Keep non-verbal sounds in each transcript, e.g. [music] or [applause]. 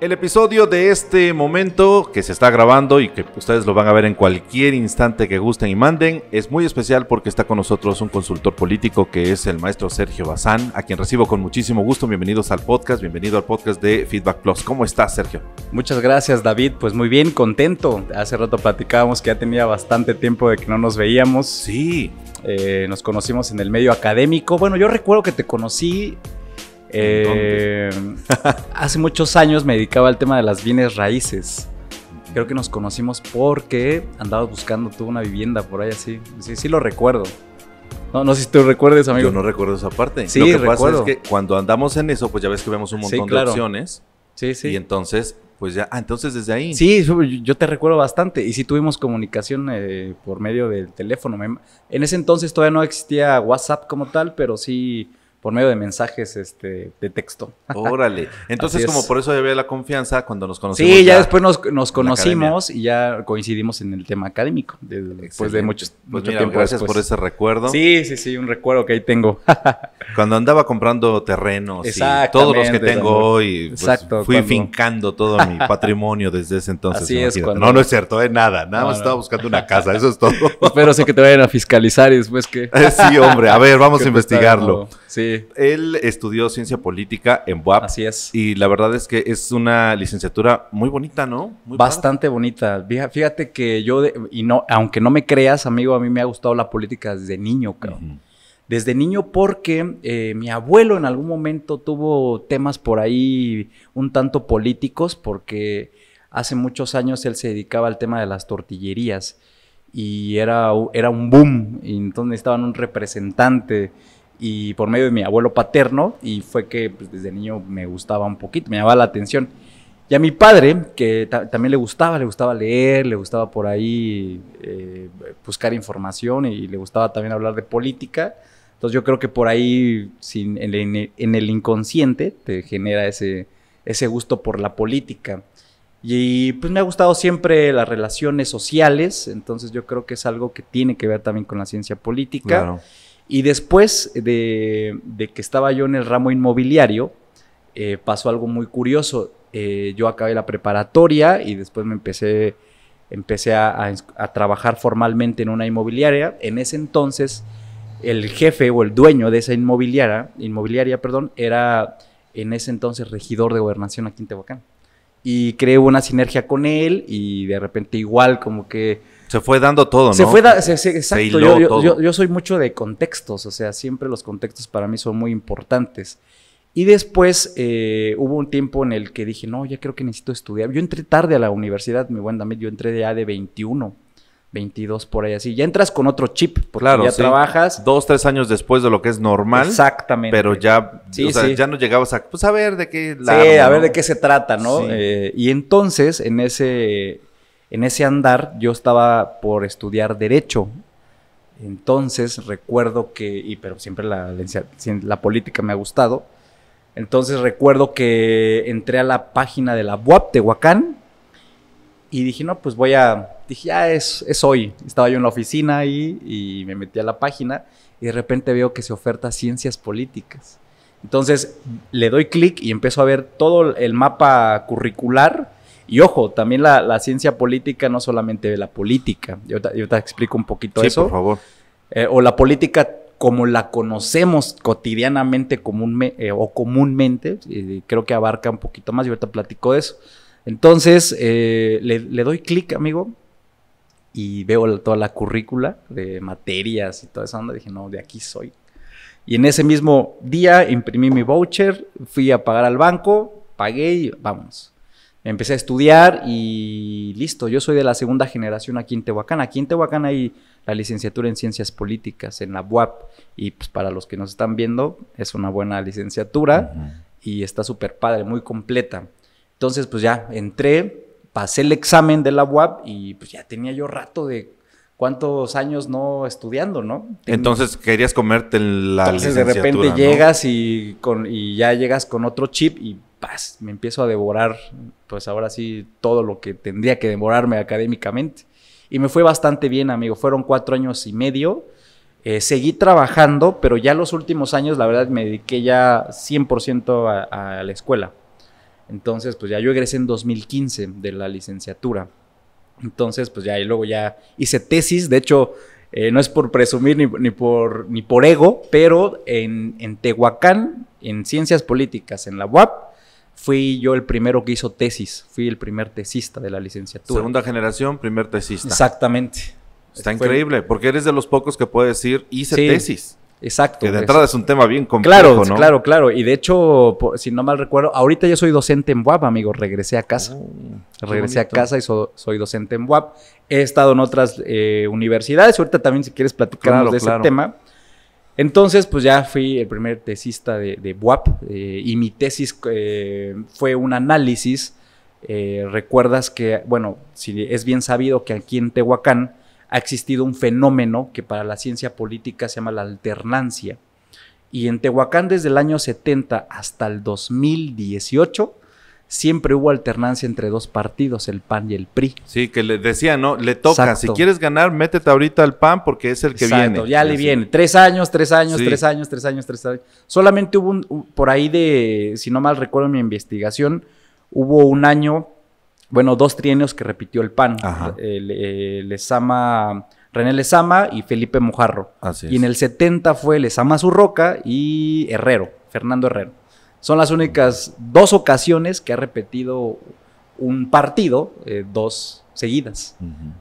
El episodio de este momento que se está grabando y que ustedes lo van a ver en cualquier instante que gusten y manden es muy especial porque está con nosotros un consultor político que es el maestro Sergio Bazán, a quien recibo con muchísimo gusto. Bienvenidos al podcast, bienvenido al podcast de Feedback Plus. ¿Cómo estás, Sergio? Muchas gracias, David. Pues muy bien, contento. Hace rato platicábamos que ya tenía bastante tiempo de que no nos veíamos. Sí. Eh, nos conocimos en el medio académico. Bueno, yo recuerdo que te conocí eh, [laughs] hace muchos años me dedicaba al tema de las bienes raíces. Creo que nos conocimos porque andabas buscando tú una vivienda por ahí así. Sí, sí lo recuerdo. No, no sé si tú recuerdes, amigo. Yo no recuerdo esa parte. Sí, lo que recuerdo. es que cuando andamos en eso, pues ya ves que vemos un montón de opciones. Sí, sí. Y entonces, pues ya, ah, entonces desde ahí. Sí, yo te recuerdo bastante. Y sí tuvimos comunicación eh, por medio del teléfono. en ese entonces todavía no existía WhatsApp como tal, pero sí por medio de mensajes este, de texto. Órale. [laughs] Entonces, como por eso había la confianza cuando nos conocimos. Sí, ya, después nos, conocimos y ya coincidimos en el tema académico, después de muchos, pues mucho tiempo. Gracias por ese recuerdo. Sí, sí, sí, un recuerdo que ahí tengo. [laughs] cuando andaba comprando terrenos y todos los que tengo hoy, pues, fui fincando todo mi [laughs] patrimonio desde ese entonces. No, no es cierto, eh, nada. Nada más estaba buscando una casa, eso es todo. Espero sé que te vayan a fiscalizar y después que... Eh, sí, hombre, a ver, vamos a investigarlo. Sí. Él estudió ciencia política en BUAP. Así es. Y la verdad es que es una licenciatura muy bonita, ¿no? Bastante bonita. Fíjate que yo, y no, aunque no me creas, amigo, a mí me ha gustado la política desde niño, creo. Desde niño porque eh, mi abuelo en algún momento tuvo temas por ahí un tanto políticos porque hace muchos años él se dedicaba al tema de las tortillerías y era, era un boom y entonces necesitaban un representante y por medio de mi abuelo paterno y fue que pues, desde niño me gustaba un poquito, me llamaba la atención. Y a mi padre, que también le gustaba, le gustaba leer, le gustaba por ahí eh, buscar información y le gustaba también hablar de política. Entonces yo creo que por ahí sin, en, el inconsciente te genera ese, ese gusto por la política. Y pues me ha gustado siempre las relaciones sociales, entonces yo creo que es algo que tiene que ver también con la ciencia política. Claro. Y después de, que estaba yo en el ramo inmobiliario, eh, pasó algo muy curioso. Eh, yo acabé la preparatoria y después me empecé, empecé a, trabajar formalmente en una inmobiliaria. En ese entonces, el jefe o el dueño de esa inmobiliaria, inmobiliaria perdón, era en ese entonces regidor de gobernación aquí en Tehuacán. Y creé una sinergia con él y de repente igual como que se fue dando todo, ¿no? Se fue dando... exacto. yo, soy mucho de contextos, o sea, siempre los contextos para mí son muy importantes. Y después eh, hubo un tiempo en el que dije, no, ya creo que necesito estudiar. Yo entré tarde a la universidad, mi buen David, yo entré ya de 21. 22 por ahí así. Ya entras con otro chip, porque claro, ya trabajas. Dos, tres años después de lo que es normal. Exactamente. Pero ya, ya no llegabas a, pues a ver de qué. a ver de qué se trata, ¿no? Eh, y entonces, en ese en ese andar yo estaba por estudiar derecho. Entonces recuerdo que, y, pero siempre la, la, política me ha gustado, entonces recuerdo que entré a la página de la UAP Tehuacán y dije, no, pues voy a, dije, ya es, es, hoy. Estaba yo en la oficina ahí y me metí a la página y de repente veo que se oferta ciencias políticas. Entonces le doy clic y empiezo a ver todo el mapa curricular y ojo, también la, ciencia política no solamente la política. Yo te, explico un poquito sí, eso. por favor. Eh, o la política como la conocemos cotidianamente eh, o comúnmente, creo que abarca un poquito más, yo te platico de eso. Entonces, eh, le, doy clic, amigo, y veo toda la currícula de materias y toda esa onda, dije, no, de aquí soy. Y en ese mismo día imprimí mi voucher, fui a pagar al banco, pagué y vamos empecé a estudiar y listo, yo soy de la segunda generación aquí en Tehuacán. Aquí en Tehuacán hay la licenciatura en ciencias políticas, en la UAP, y pues para los que nos están viendo, es una buena licenciatura y está súper padre, muy completa. Entonces, pues ya entré, pasé el examen de la UAP y pues ya tenía yo rato de cuántos años no estudiando, ¿no? Entonces querías comerte la Entonces de repente llegas y, con, y ya llegas con otro chip y me empiezo a devorar, pues ahora sí, todo lo que tendría que devorarme académicamente. Y me fue bastante bien, amigo. Fueron cuatro años y medio. Eh, seguí trabajando, pero ya los últimos años, la verdad, me dediqué ya 100% a la escuela. Entonces, pues ya yo egresé en 2015 de la licenciatura. Entonces, pues ya, y luego ya hice tesis, de hecho, eh, no es por presumir ni, ni, por, ni por ego, pero en, Tehuacán, en Ciencias Políticas, en la UAP, fui yo el primero que hizo tesis, fui el primer tesista de la licenciatura. Segunda generación, primer tesista. Exactamente. Está increíble, porque eres de los pocos que puede decir, hice tesis. Exacto. Que de entrada es un tema bien complejo, claro, ¿no? Claro, claro. Y de hecho, si no mal recuerdo, ahorita yo soy docente en WAP, amigo. Regresé a casa. Oh, regresé a casa y soy docente en WAP. He estado en otras eh, universidades. Ahorita también, si quieres platicarnos de ese tema. Entonces, pues ya fui el primer tesista de, de WAP. Eh, y mi tesis eh, fue un análisis. Recuerdas que, bueno, si es bien sabido que aquí en Tehuacán ha existido un fenómeno que para la ciencia política se llama la alternancia. Y en Tehuacán desde el año 70 hasta el 2018 siempre hubo alternancia entre dos partidos, el PAN y el PRI. Sí, que le decían, ¿no? Le toca, si quieres ganar, métete ahorita al PAN porque es el que Exacto, viene. Ya le viene, tres años, tres años, tres años, tres años, tres años. Solamente hubo un, por ahí de, si no mal recuerdo mi investigación, hubo un año bueno, dos trienios que repitió el PAN. Eh, René Lezama y Felipe Mojarro. y en el 70 fue Lezama Zurroca y Herrero, Fernando Herrero. Son las únicas dos ocasiones que ha repetido un partido, eh, dos seguidas.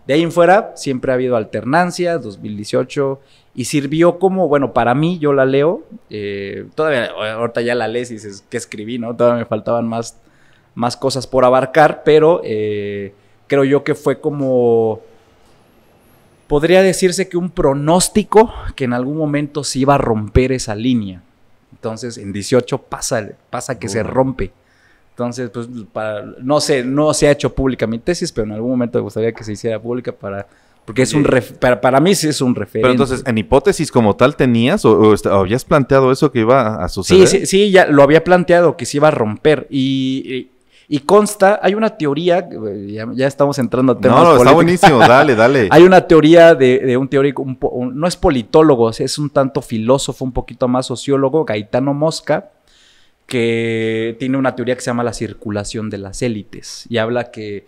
De ahí en fuera siempre ha habido alternancias. 2018, y sirvió como, bueno, para mí yo la leo, eh, todavía ahorita ya la lees y dices, ¿qué escribí? ¿no? Todavía me faltaban más más cosas por abarcar, pero eh, creo yo que fue como podría decirse que un pronóstico que en algún momento se iba a romper esa línea. Entonces, en 18 pasa, pasa que se rompe. Entonces, pues, no sé, no se ha hecho pública mi tesis, pero en algún momento me gustaría que se hiciera pública para... Porque es un para, mí sí es un referente. Pero entonces, ¿en hipótesis como tal tenías o, habías planteado eso que iba a suceder? Sí, sí, sí, ya lo había planteado, que se iba a romper. y y consta, hay una teoría, ya, estamos entrando a temas. No, no, está buenísimo, dale, dale. [laughs] hay una teoría de, un teórico, no es politólogo, es un tanto filósofo, un poquito más sociólogo, Gaetano Mosca, que tiene una teoría que se llama la circulación de las élites y habla que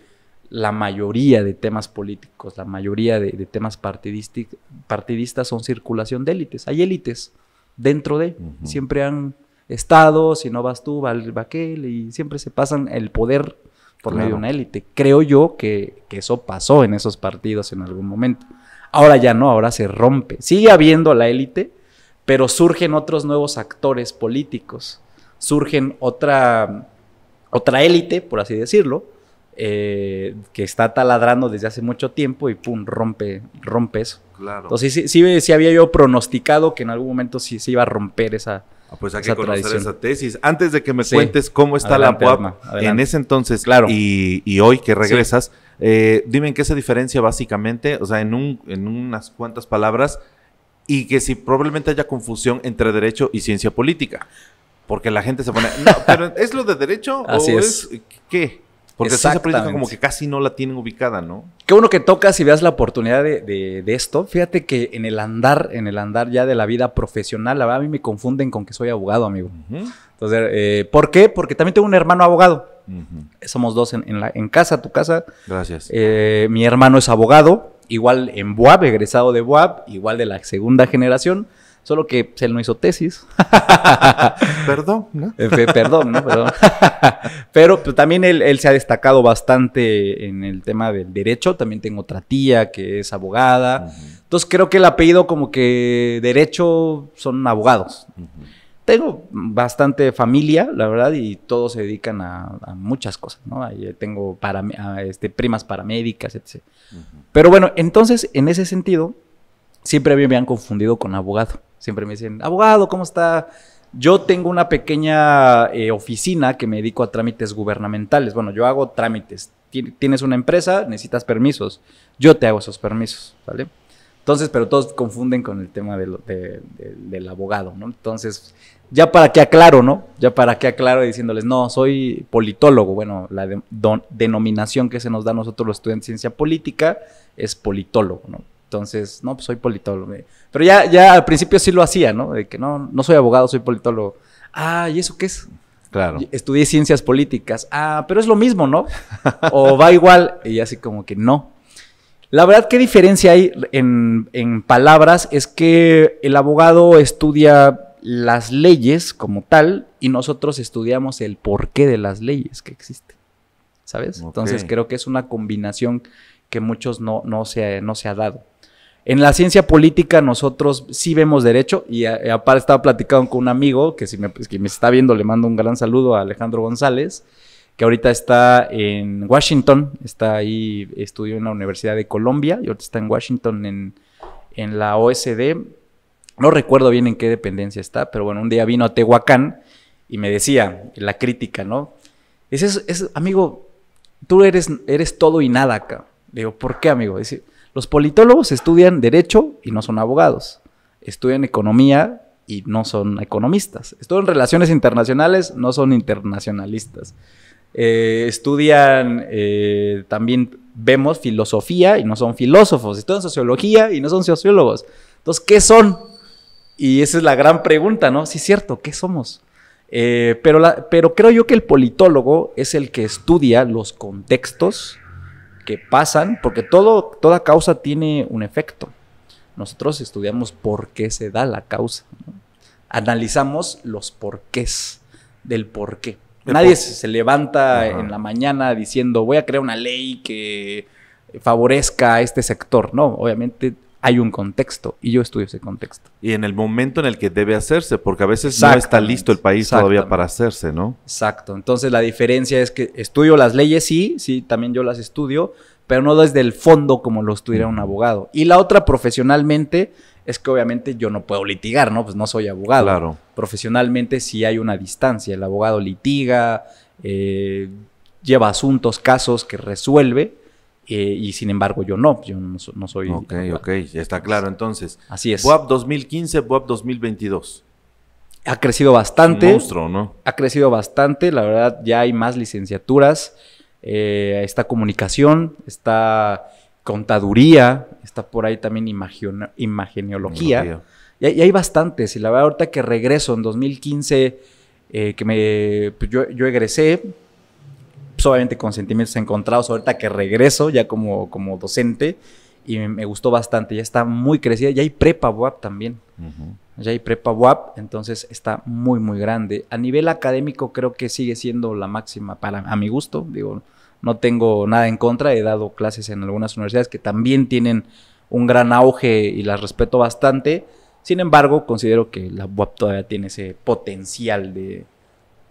la mayoría de temas políticos, la mayoría de, temas partidistas son circulación de élites. Hay élites dentro de, siempre han Estado, si no vas tú, va, aquel, y siempre se pasan el poder por medio de una élite. Creo yo que, eso pasó en esos partidos en algún momento. Ahora ya no, ahora se rompe. Sigue habiendo la élite, pero surgen otros nuevos actores políticos, surgen otra, otra élite, por así decirlo, eh, que está taladrando desde hace mucho tiempo y pum, rompe, rompe eso. Claro. Entonces sí, había yo pronosticado que en algún momento sí se iba a romper esa, Ah, pues hay que conocer esa tesis. Antes de que me cuentes cómo está la PUAP en ese entonces claro. y, hoy que regresas, eh, dime en qué se diferencia básicamente, o sea, en, un, en unas cuantas palabras, y que si probablemente haya confusión entre derecho y ciencia política. Porque la gente se pone, no, pero ¿es lo de derecho [laughs] o es, es qué? Porque esa política como que casi no la tienen ubicada, ¿no? Qué bueno que tocas y veas la oportunidad de, esto. Fíjate que en el andar, en el andar ya de la vida profesional, a mí me confunden con que soy abogado, amigo. Entonces, eh, ¿por qué? Porque también tengo un hermano abogado. Somos dos en, la, casa, tu casa. Gracias. Eh, mi hermano es abogado, igual en Wab, egresado de Wab, igual de la segunda generación. Solo que él no hizo tesis. [laughs] Eh, perdón, ¿no? perdón, ¿no? [laughs] Perdón. Pero pues, también él, se ha destacado bastante en el tema del derecho. También tengo otra tía que es abogada. Entonces creo que el apellido como que derecho son abogados. Tengo bastante familia, la verdad, y todos se dedican a, muchas cosas, ¿no? tengo para, este, primas paramédicas, etc. Pero bueno, entonces en ese sentido siempre me han confundido con abogado. Siempre me dicen, abogado, ¿cómo está? Yo tengo una pequeña eh, oficina que me dedico a trámites gubernamentales. Bueno, yo hago trámites. Tienes una empresa, necesitas permisos. Yo te hago esos permisos, ¿vale? Entonces, pero todos confunden con el tema del abogado, ¿no? Entonces, ya para que aclaro, ¿no? Ya para que aclaro diciéndoles, no, soy politólogo. Bueno, la denominación que se nos da a nosotros los estudiantes de ciencia política es politólogo, ¿no? Entonces, no, pues soy politólogo. Eh. Pero ya, ya al principio sí lo hacía, ¿no? De que no, no soy abogado, soy politólogo. Ah, ¿y eso qué es? Claro. Estudié ciencias políticas. Ah, pero es lo mismo, ¿no? O va igual. Y así como que no. La verdad, ¿qué diferencia hay en, palabras? Es que el abogado estudia las leyes como tal y nosotros estudiamos el porqué de las leyes que existen. ¿Sabes? Entonces creo que es una combinación que muchos no, no, se, no se ha dado. En la ciencia política nosotros sí vemos derecho y eh, aparte estaba platicando con un amigo que si pues, me, está viendo le mando un gran saludo a Alejandro González, que ahorita está en Washington, está ahí, estudió en la Universidad de Colombia y ahorita está en Washington en, la OSD. No recuerdo bien en qué dependencia está, pero bueno, un día vino a Tehuacán y me decía la crítica, ¿no? Es, es, amigo, tú eres, eres todo y nada acá. Digo, ¿por qué, amigo? Dice, los politólogos estudian derecho y no son abogados. Estudian economía y no son economistas. Estudian relaciones internacionales, no son internacionalistas. Eh, estudian eh, también vemos filosofía y no son filósofos, estudian sociología y no son sociólogos. Entonces, ¿qué son? Y esa es la gran pregunta, ¿no? Sí, es cierto, ¿qué somos? Eh, pero, pero creo yo que el politólogo es el que estudia los contextos que pasan, porque todo, toda causa tiene un efecto. Nosotros estudiamos por qué se da la causa. Analizamos los porqués del por qué. Nadie se levanta en la mañana diciendo voy a crear una ley que favorezca a este sector. No, obviamente hay un contexto y yo estudio ese contexto. Y en el momento en el que debe hacerse, porque a veces no está listo el país todavía para hacerse, ¿no? Exacto. Entonces la diferencia es que estudio las leyes, sí, sí, también yo las estudio, pero no desde el fondo como lo estudiaría un abogado. Y la otra profesionalmente es que obviamente yo no puedo litigar, ¿no? Pues no soy abogado. Claro. Profesionalmente sí hay una distancia. El abogado litiga, eh, lleva asuntos, casos que resuelve eh, y sin embargo yo no, yo no, soy... Ok, ok, está claro entonces. Así es. BUAP 2015, BUAP 2022. Ha crecido bastante. Un monstruo, ¿no? Ha crecido bastante, la verdad ya hay más licenciaturas, eh, está comunicación, está contaduría, está por ahí también imagine, Y, hay bastantes, y la verdad ahorita que regreso en 2015, eh, que me, pues yo egresé, pues, obviamente con sentimientos encontrados ahorita que regreso ya como, como docente y me, gustó bastante, ya está muy crecida, ya hay prepa WAP también, ya hay prepa WAP, entonces está muy, muy grande. A nivel académico creo que sigue siendo la máxima para, a mi gusto, digo, no tengo nada en contra, he dado clases en algunas universidades que también tienen un gran auge y las respeto bastante, sin embargo, considero que la WAP todavía tiene ese potencial de,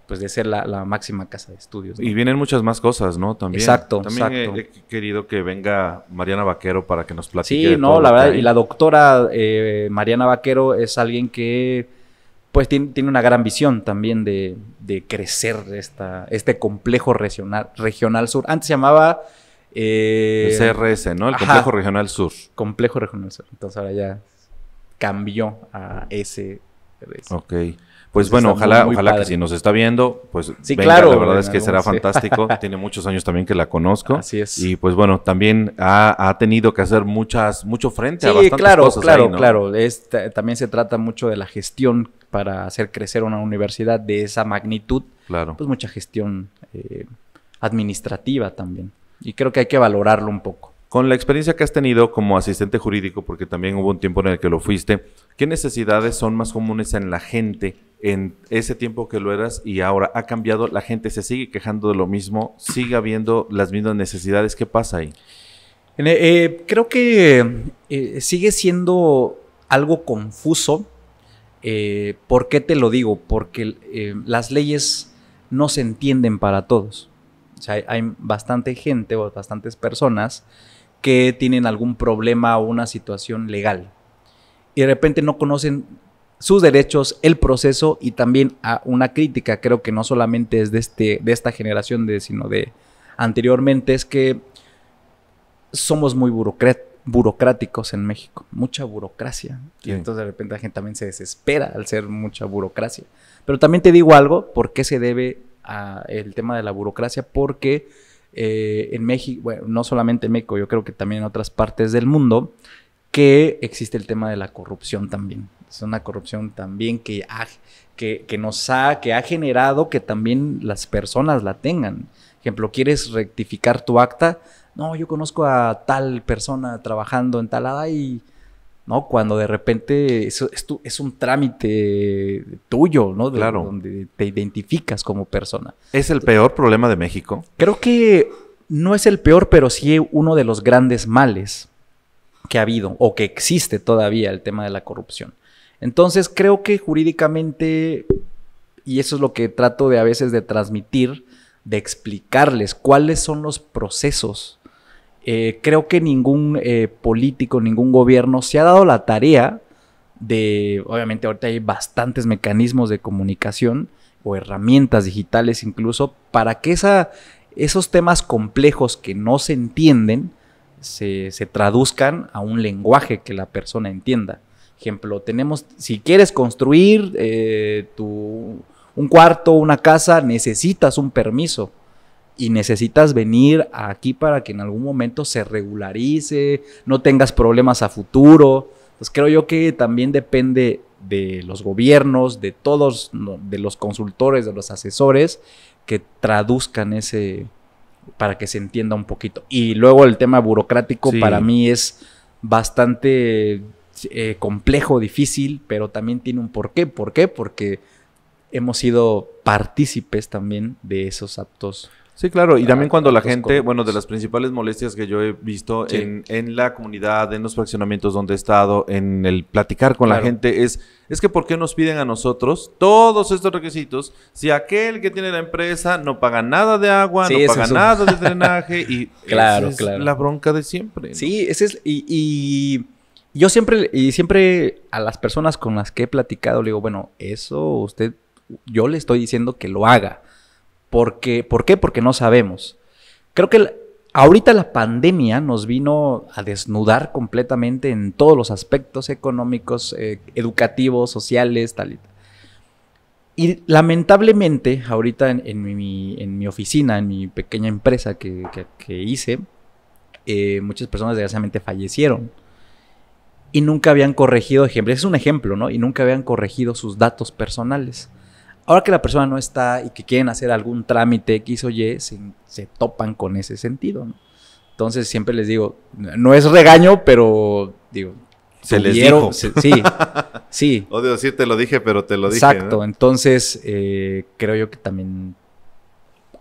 pues de ser la, máxima casa de estudios. Y vienen muchas más cosas, ¿no? También. Exacto, También He, querido que venga Mariana Vaquero para que nos platique. Sí, no, la verdad, y la doctora eh, Mariana Vaquero es alguien que pues tiene, una gran visión también de, de crecer esta, este complejo regional, regional sur. Antes se llamaba... Eh, CRS, ¿no? El Complejo Regional Sur. Complejo Regional Sur. Entonces ahora ya cambió a ese. Ok. Pues, bueno, ojalá, ojalá que si nos está viendo, pues venga, claro, la verdad es que será [laughs] fantástico. Tiene muchos años también que la conozco. Así es. Y pues bueno, también ha, tenido que hacer muchas, mucho frente a bastantes claro, Sí, Claro, claro, claro. También se trata mucho de la gestión para hacer crecer una universidad de esa magnitud. Claro. Pues mucha gestión eh, administrativa también. Y creo que hay que valorarlo un poco. Con la experiencia que has tenido como asistente jurídico, porque también hubo un tiempo en el que lo fuiste, ¿qué necesidades son más comunes en la gente en ese tiempo que lo eras y ahora ha cambiado, la gente se sigue quejando de lo mismo, sigue habiendo las mismas necesidades. ¿Qué pasa ahí? Eh, eh, creo que eh, sigue siendo algo confuso. ¿Por qué te lo digo? Porque las leyes no se entienden para todos. O sea, hay bastante gente o bastantes personas que tienen algún problema o una situación legal y de repente no conocen sus derechos, el proceso y también a una crítica, creo que no solamente es de, este, de esta generación, de, sino de anteriormente, es que somos muy burocráticos en México, mucha burocracia. Y entonces de repente la gente también se desespera al ser mucha burocracia. Pero también te digo algo, ¿por qué se debe a el tema de la burocracia? Porque eh, en México, bueno, no solamente en México, yo creo que también en otras partes del mundo, que existe el tema de la corrupción también es una corrupción también que, que, nos ha, que ha generado que también las personas la tengan. Ejemplo, quieres rectificar tu acta, no, yo conozco a tal persona trabajando en tal y... ¿no? Cuando de repente es, es, un trámite tuyo, ¿no? Donde te identificas como persona. ¿Es el peor problema de México? Creo que no es el peor, pero sí uno de los grandes males que ha habido o que existe todavía el tema de la corrupción. Entonces creo que jurídicamente, y eso es lo que trato de a veces de transmitir, de explicarles cuáles son los procesos. Eh, creo que ningún eh, político, ningún gobierno se ha dado la tarea de, obviamente ahorita hay bastantes mecanismos de comunicación o herramientas digitales incluso, para que esos temas complejos que no se entienden se traduzcan a un lenguaje que la persona entienda. Ejemplo, tenemos, si quieres construir eh, tu, un cuarto, una casa, necesitas un permiso y necesitas venir aquí para que en algún momento se regularice, no tengas problemas a futuro. Pues creo yo que también depende de los gobiernos, de todos, de los consultores, de los asesores, que traduzcan ese para que se entienda un poquito. Y luego el tema burocrático para mí es bastante eh, complejo, difícil, pero también tiene un porqué. ¿Por qué? Porque hemos sido partícipes también de esos actos. Sí, claro, y también cuando la gente, bueno, de las principales molestias que yo he visto en, la comunidad, en los fraccionamientos donde he estado, en el platicar con la gente, es, es que ¿por qué nos piden a nosotros todos estos requisitos si aquel que tiene la empresa no paga nada de agua, no paga nada de [laughs] drenaje y claro, es la bronca de siempre? Sí, ese es, y yo siempre, y siempre a las personas con las que he platicado, le digo, bueno, eso usted, yo le estoy diciendo que lo haga. Porque, ¿Por qué? Porque no sabemos. Creo que ahorita la pandemia nos vino a desnudar completamente en todos los aspectos económicos, eh, educativos, sociales, tal y tal. Y lamentablemente, ahorita en, mi, oficina, en mi pequeña empresa que, que, hice, eh, muchas personas desgraciadamente fallecieron y nunca habían corregido ejemplos. Es un ejemplo, ¿no? Y nunca habían corregido sus datos personales. Ahora que la persona no está y que quieren hacer algún trámite X o Y, se, topan con ese sentido, ¿no? Entonces siempre les digo, no es regaño, pero digo, se les dijo. sí, [laughs] sí. Odio decir te lo dije, pero te lo dije. Exacto. Entonces, eh, creo yo que también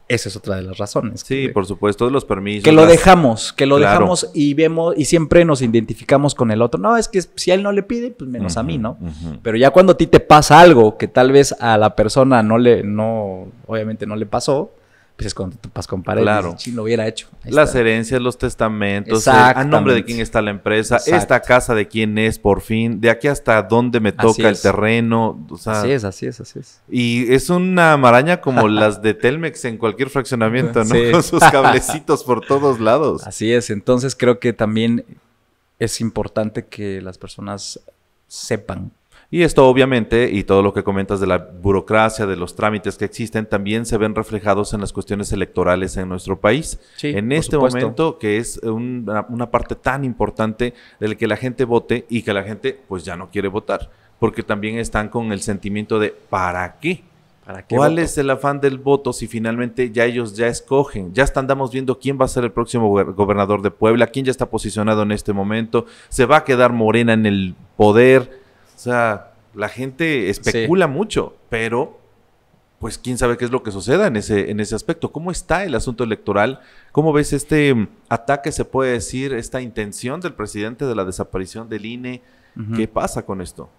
esa es otra de las razones. Sí, por supuesto, de los permisos. Que lo dejamos, que lo dejamos y vemos y siempre nos identificamos con el otro. No, es que si él no le pide, pues menos a mí, ¿no? Pero ya cuando a ti te pasa algo que tal vez a la persona no le, no, obviamente no le pasó, pues cuando topas con paredes, hubiera hecho. Las herencias, los testamentos, eh, a nombre de quién está la empresa, esta casa de quién es por fin, de aquí hasta dónde me toca el terreno. así es, así es, así es. Y es una maraña como [laughs] las de Telmex en cualquier fraccionamiento, ¿no? Con sus cablecitos por todos lados. Así es, entonces creo que también es importante que las personas sepan y esto obviamente, y todo lo que comentas de la burocracia, de los trámites que existen, también se ven reflejados en las cuestiones electorales en nuestro país. en este momento, que es una, parte tan importante del que la gente vote y que la gente pues ya no quiere votar, porque también están con el sentimiento de ¿para qué? ¿Para qué ¿Cuál es el afán del voto si finalmente ya ellos ya escogen? Ya andamos viendo quién va a ser el próximo gobernador de Puebla, quién ya está posicionado en este momento, se va a quedar Morena en el poder o sea, la gente especula mucho, pero pues quién sabe qué es lo que suceda en ese, en ese aspecto. ¿Cómo está el asunto electoral? ¿Cómo ves este mm, ataque, se puede decir, esta intención del presidente de la desaparición del INE? ¿Qué pasa con esto?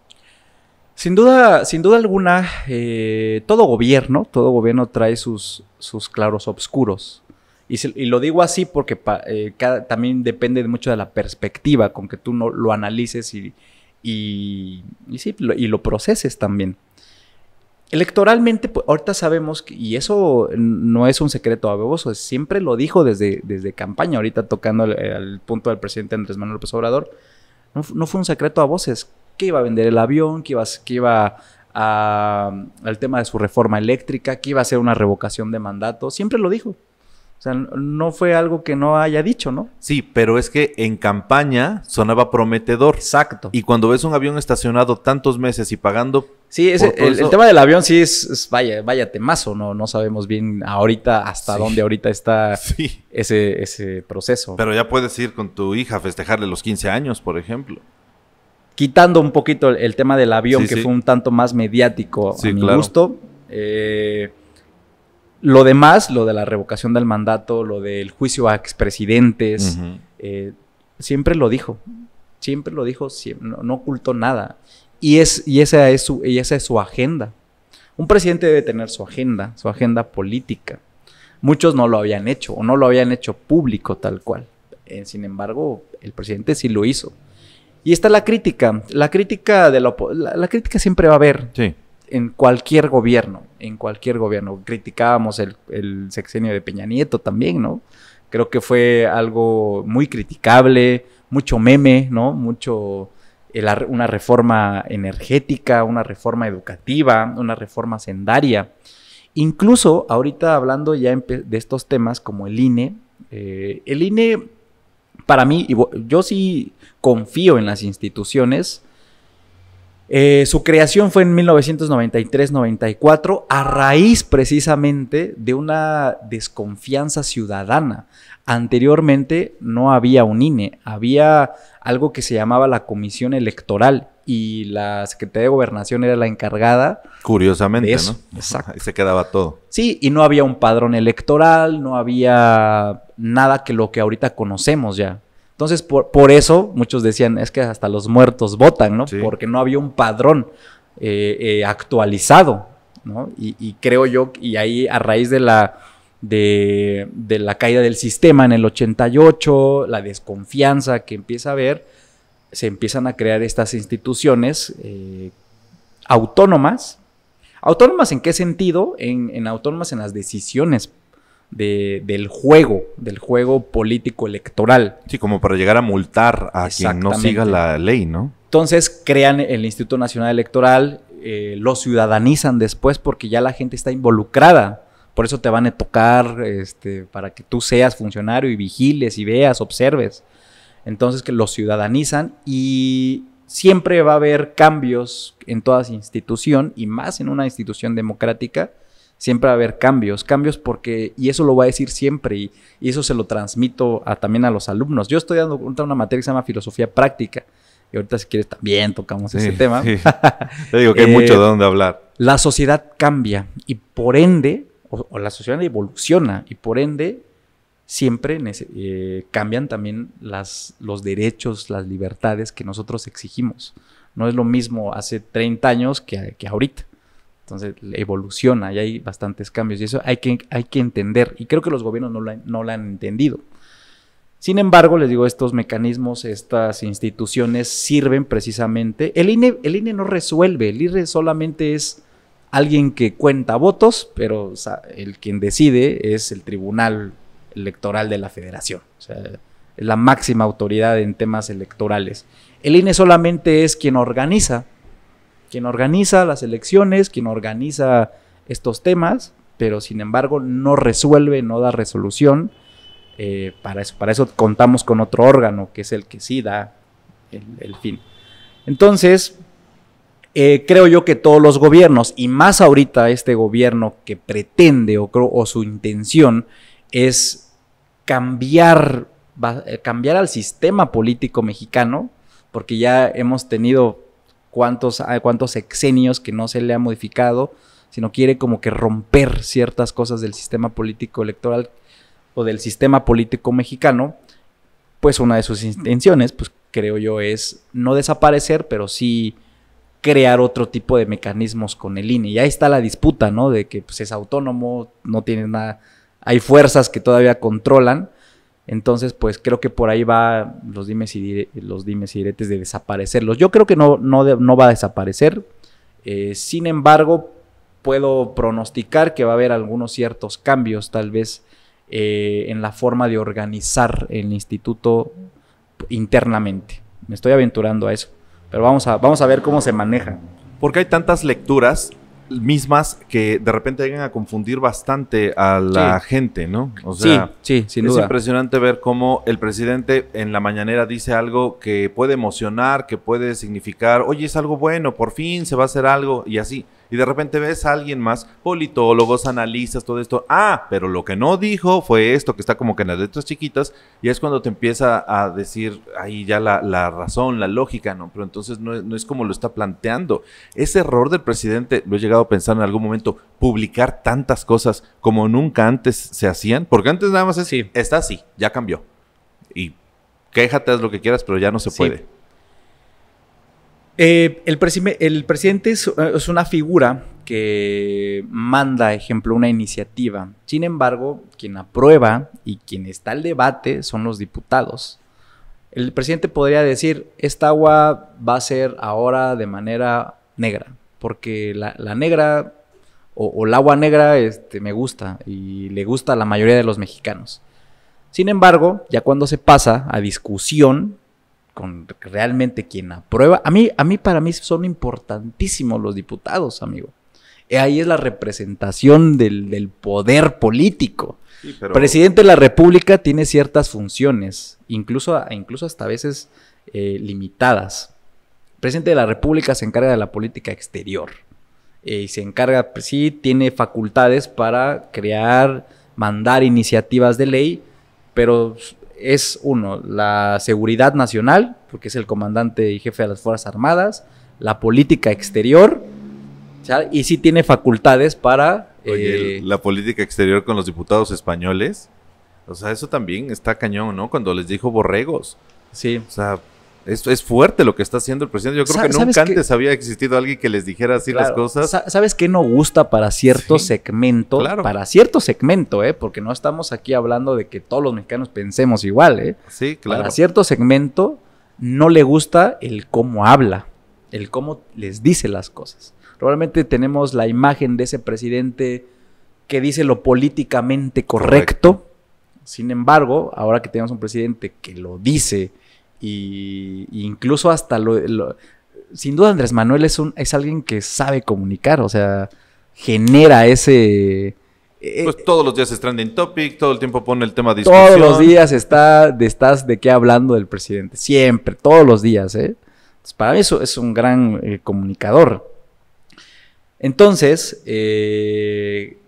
Sin duda, sin duda alguna, eh, todo gobierno, todo gobierno trae sus, sus claros oscuros. Y, lo digo así porque eh, también depende mucho de la perspectiva con que tú no, lo analices y, y, sí, lo, y lo proceses también. Electoralmente, ahorita sabemos, y eso no es un secreto a Beboso, siempre lo dijo desde, desde campaña, ahorita tocando al punto del presidente Andrés Manuel López Obrador, no, fue un secreto a voces que iba a vender el avión, que iba, que iba a, al tema de su reforma eléctrica, que iba a hacer una revocación de mandato, siempre lo dijo. O sea, no fue algo que no haya dicho, ¿no? Sí, pero es que en campaña sonaba prometedor. Exacto. Y cuando ves un avión estacionado tantos meses y pagando. Sí, el, tema del avión sí es, vaya, vaya temazo, ¿no? No sabemos bien ahorita hasta dónde ahorita está [laughs] ese, ese proceso. Pero ya puedes ir con tu hija a festejarle los 15 años, por ejemplo quitando un poquito el, tema del avión, que fue un tanto más mediático a mi gusto. Eh, lo demás, lo de la revocación del mandato, lo del juicio a expresidentes, eh, siempre lo dijo, siempre lo dijo, no, ocultó nada. Y, es, y, esa es su, es su agenda. Un presidente debe tener su agenda, su agenda política. Muchos no lo habían hecho o no lo habían hecho público tal cual. Eh, sin embargo, el presidente sí lo hizo. Y está la crítica. La crítica de la, la crítica siempre va a haber. Sí en cualquier gobierno, en cualquier gobierno. Criticábamos el, sexenio de Peña Nieto también, ¿no? Creo que fue algo muy criticable, mucho meme, ¿no? Mucho una reforma energética, una reforma educativa, una reforma sendaria. Incluso ahorita hablando ya de estos temas como el INE, eh, el INE para mí, yo sí confío en las instituciones, eh, su creación fue en 1993-94 a raíz precisamente de una desconfianza ciudadana. Anteriormente no había un INE, había algo que se llamaba la Comisión Electoral y la Secretaría de Gobernación era la encargada. Curiosamente, ¿no? Exacto. se quedaba todo. Sí, y no había un padrón electoral, no había nada que lo que ahorita conocemos ya. Entonces, por, por, eso muchos decían, es que hasta los muertos votan, ¿no? Porque no había un padrón eh, eh, actualizado, ¿no? Y, creo yo, y ahí a raíz de la, de, la caída del sistema en el 88, la desconfianza que empieza a haber, se empiezan a crear estas instituciones eh, autónomas. ¿Autónomas en qué sentido? En, en, autónomas en las decisiones de, del juego, del juego político electoral. Sí, como para llegar a multar a quien no siga la ley, ¿no? Entonces crean el Instituto Nacional Electoral, eh, lo ciudadanizan después porque ya la gente está involucrada. Por eso te van a tocar este, para que tú seas funcionario y vigiles y veas, observes. Entonces que lo ciudadanizan y siempre va a haber cambios en toda institución y más en una institución democrática siempre va a haber cambios, cambios porque, y eso lo va a decir siempre, y, eso se lo transmito a, también a los alumnos. Yo estoy dando una materia que se llama filosofía práctica, y ahorita si quieres también tocamos ese tema. [laughs] Te digo que hay mucho eh, de dónde hablar. La sociedad cambia y por ende, o, la sociedad evoluciona, y por ende siempre eh, cambian también las, los derechos, las libertades que nosotros exigimos. No es lo mismo hace 30 años que, que ahorita. Entonces evoluciona y hay bastantes cambios y eso hay que, hay que entender y creo que los gobiernos no lo, han, entendido. Sin embargo, les digo, estos mecanismos, estas instituciones sirven precisamente. El INE, el INE no resuelve, el INE solamente es alguien que cuenta votos, pero el quien decide es el Tribunal Electoral de la Federación. O sea, es la máxima autoridad en temas electorales. El INE solamente es quien organiza quien organiza las elecciones, quien organiza estos temas, pero sin embargo no resuelve, no da resolución. Eh, para, eso, para eso contamos con otro órgano, que es el que sí da el, fin. Entonces, eh, creo yo que todos los gobiernos, y más ahorita este gobierno que pretende o, o su intención es cambiar, eh, cambiar al sistema político mexicano, porque ya hemos tenido cuántos, ah, cuántos exenios que no se le ha modificado, sino quiere como que romper ciertas cosas del sistema político electoral o del sistema político mexicano, pues una de sus intenciones, pues creo yo, es no desaparecer, pero sí crear otro tipo de mecanismos con el INE. Y ahí está la disputa, ¿no? De que pues, es autónomo, no tiene nada, hay fuerzas que todavía controlan, entonces, pues creo que por ahí va los dimes y, los dimes y diretes de desaparecerlos. Yo creo que no, no, no va a desaparecer. Eh, sin embargo, puedo pronosticar que va a haber algunos ciertos cambios, tal vez eh, en la forma de organizar el instituto internamente. Me estoy aventurando a eso. Pero vamos a, vamos a ver cómo se maneja. Porque hay tantas lecturas mismas que de repente llegan a confundir bastante a la gente, ¿no? O sea, sí, sí, sin es impresionante ver cómo el presidente en la mañanera dice algo que puede emocionar, que puede significar, oye, es algo bueno, por fin se va a hacer algo y así. Y de repente ves a alguien más, politólogos, analistas, todo esto. Ah, pero lo que no dijo fue esto, que está como que en las letras chiquitas, y es cuando te empieza a decir ahí ya la, la razón, la lógica, ¿no? Pero entonces no es, no es como lo está planteando. Ese error del presidente, lo he llegado a pensar en algún momento, publicar tantas cosas como nunca antes se hacían, porque antes nada más es, está así, ya cambió. Y quéjate, haz lo que quieras, pero ya no se puede. Eh, el, presidente es, una figura que manda, ejemplo, una iniciativa. Sin embargo, quien aprueba y quien está al debate son los diputados. El presidente podría decir, esta agua va a ser ahora de manera negra, porque la, negra o, el agua negra este, me gusta y le gusta a la mayoría de los mexicanos. Sin embargo, ya cuando se pasa a discusión, con realmente quien aprueba. A mí, a mí para mí son importantísimos los diputados, amigo. Eh, ahí es la representación del, poder político. Presidente de la República tiene ciertas funciones, incluso, incluso hasta a veces eh, limitadas. Presidente de la República se encarga de la política exterior. Eh, y se encarga, pues sí, tiene facultades para crear, mandar iniciativas de ley, pero es uno, la seguridad nacional, porque es el comandante y jefe de las Fuerzas Armadas, la política exterior, y sí tiene facultades para... Eh, la política exterior con los diputados españoles, o sea, eso también está cañón, ¿no? Cuando les dijo borregos. Sí. O sea, es fuerte lo que está haciendo el presidente. Yo creo que nunca antes había existido alguien que les dijera así las cosas. ¿Sabes qué no gusta para cierto segmento? Para cierto segmento, ¿eh? Porque no estamos aquí hablando de que todos los mexicanos pensemos igual, ¿eh? Sí, claro. Para cierto segmento no le gusta el cómo habla, el cómo les dice las cosas. Probablemente tenemos la imagen de ese presidente que dice lo políticamente correcto. Sin embargo, ahora que tenemos un presidente que lo dice y, incluso hasta lo, sin duda Andrés Manuel es un es alguien que sabe comunicar, o sea, genera ese eh, pues todos los días es trending topic, todo el tiempo pone el tema de discusión. Todos los días está, de, estás de qué hablando del presidente, siempre, todos los días. ¿eh? para mí eso es un gran eh, comunicador. Entonces, eh,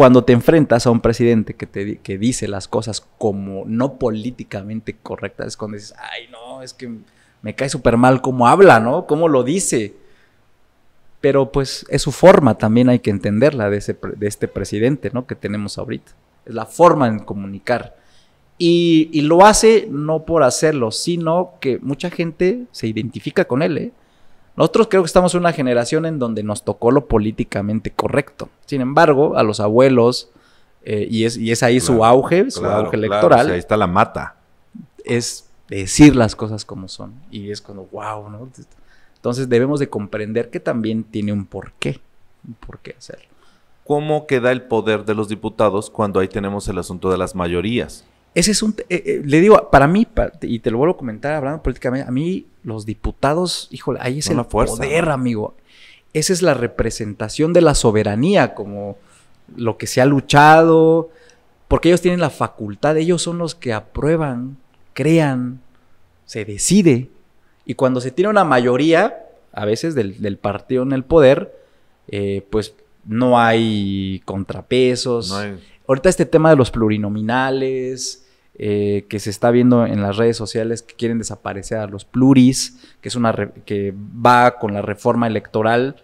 cuando te enfrentas a un presidente que, te, que dice las cosas como no políticamente correctas, es cuando dices, ay, no, es que me cae súper mal cómo habla, ¿no? ¿Cómo lo dice? Pero pues es su forma, también hay que entenderla de, ese, de este presidente, ¿no? Que tenemos ahorita. Es la forma en comunicar. Y, y, lo hace no por hacerlo, sino que mucha gente se identifica con él, ¿eh? Nosotros creo que estamos en una generación en donde nos tocó lo políticamente correcto. Sin embargo, a los abuelos, eh, y, es, y es ahí su auge, su auge electoral. ahí está la mata. Es decir las cosas como son. Y es cuando, wow, ¿no? Entonces debemos de comprender que también tiene un porqué, un porqué hacerlo. ¿Cómo queda el poder de los diputados cuando ahí tenemos el asunto de las mayorías? Ese es un. Eh, eh, le digo, para mí, y te lo vuelvo a comentar hablando políticamente, a mí los diputados, híjole, ahí es el poder, amigo. Esa es la representación de la soberanía, como lo que se ha luchado, porque ellos tienen la facultad, ellos son los que aprueban, crean, se decide. Y cuando se tiene una mayoría, a veces del, partido en el poder, eh, pues no hay contrapesos. Ahorita este tema de los plurinominales, eh, que se está viendo en las redes sociales que quieren desaparecer a los pluris, que es una que va con la reforma electoral.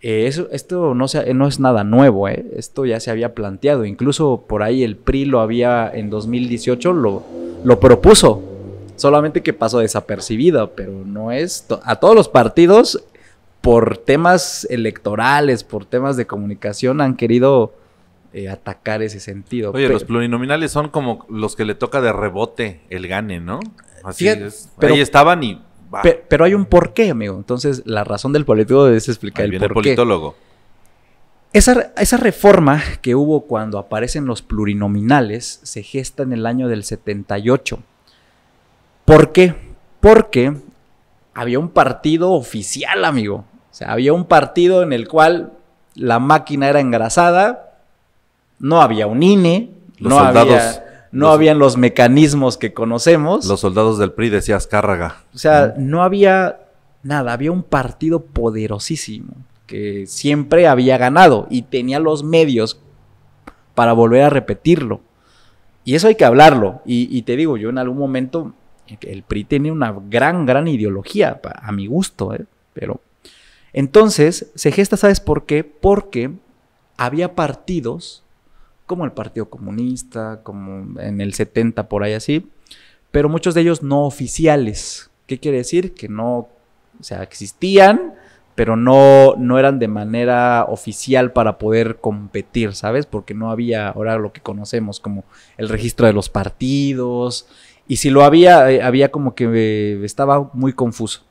Eh, eso, esto no, es nada nuevo, eh. esto ya se había planteado. Incluso por ahí el PRI lo había en 2018, lo, lo propuso, solamente que pasó desapercibido, pero no es. a todos los partidos, por temas electorales, por temas de comunicación, han querido eh, atacar ese sentido. Oye, los plurinominales son como los que le toca de rebote el gane, ¿no? Así es. Pero, Ahí estaban y. Pero, hay un porqué, amigo. Entonces, la razón del político es explicar Ahí viene el porqué. politólogo. Esa, esa, reforma que hubo cuando aparecen los plurinominales se gesta en el año del 78. ¿Por qué? Porque había un partido oficial, amigo. O sea, había un partido en el cual la máquina era engrasada, no había un INE, no había, no habían los mecanismos que conocemos. Los soldados del PRI decía Cárraga... O sea, no había nada, había un partido poderosísimo que siempre había ganado y tenía los medios para volver a repetirlo. Y eso hay que hablarlo. Y, te digo, yo en algún momento, el PRI tenía una gran, gran ideología, a mi gusto, ¿eh? pero... Entonces, se gesta, ¿sabes por qué? Porque había partidos como el Partido Comunista, como en el 70 por ahí así, pero muchos de ellos no oficiales. ¿Qué quiere decir? Que no, o sea, existían, pero no, no eran de manera oficial para poder competir, ¿sabes? Porque no había ahora lo que conocemos como el registro de los partidos. Y si lo había, eh, había como que eh, estaba muy confuso.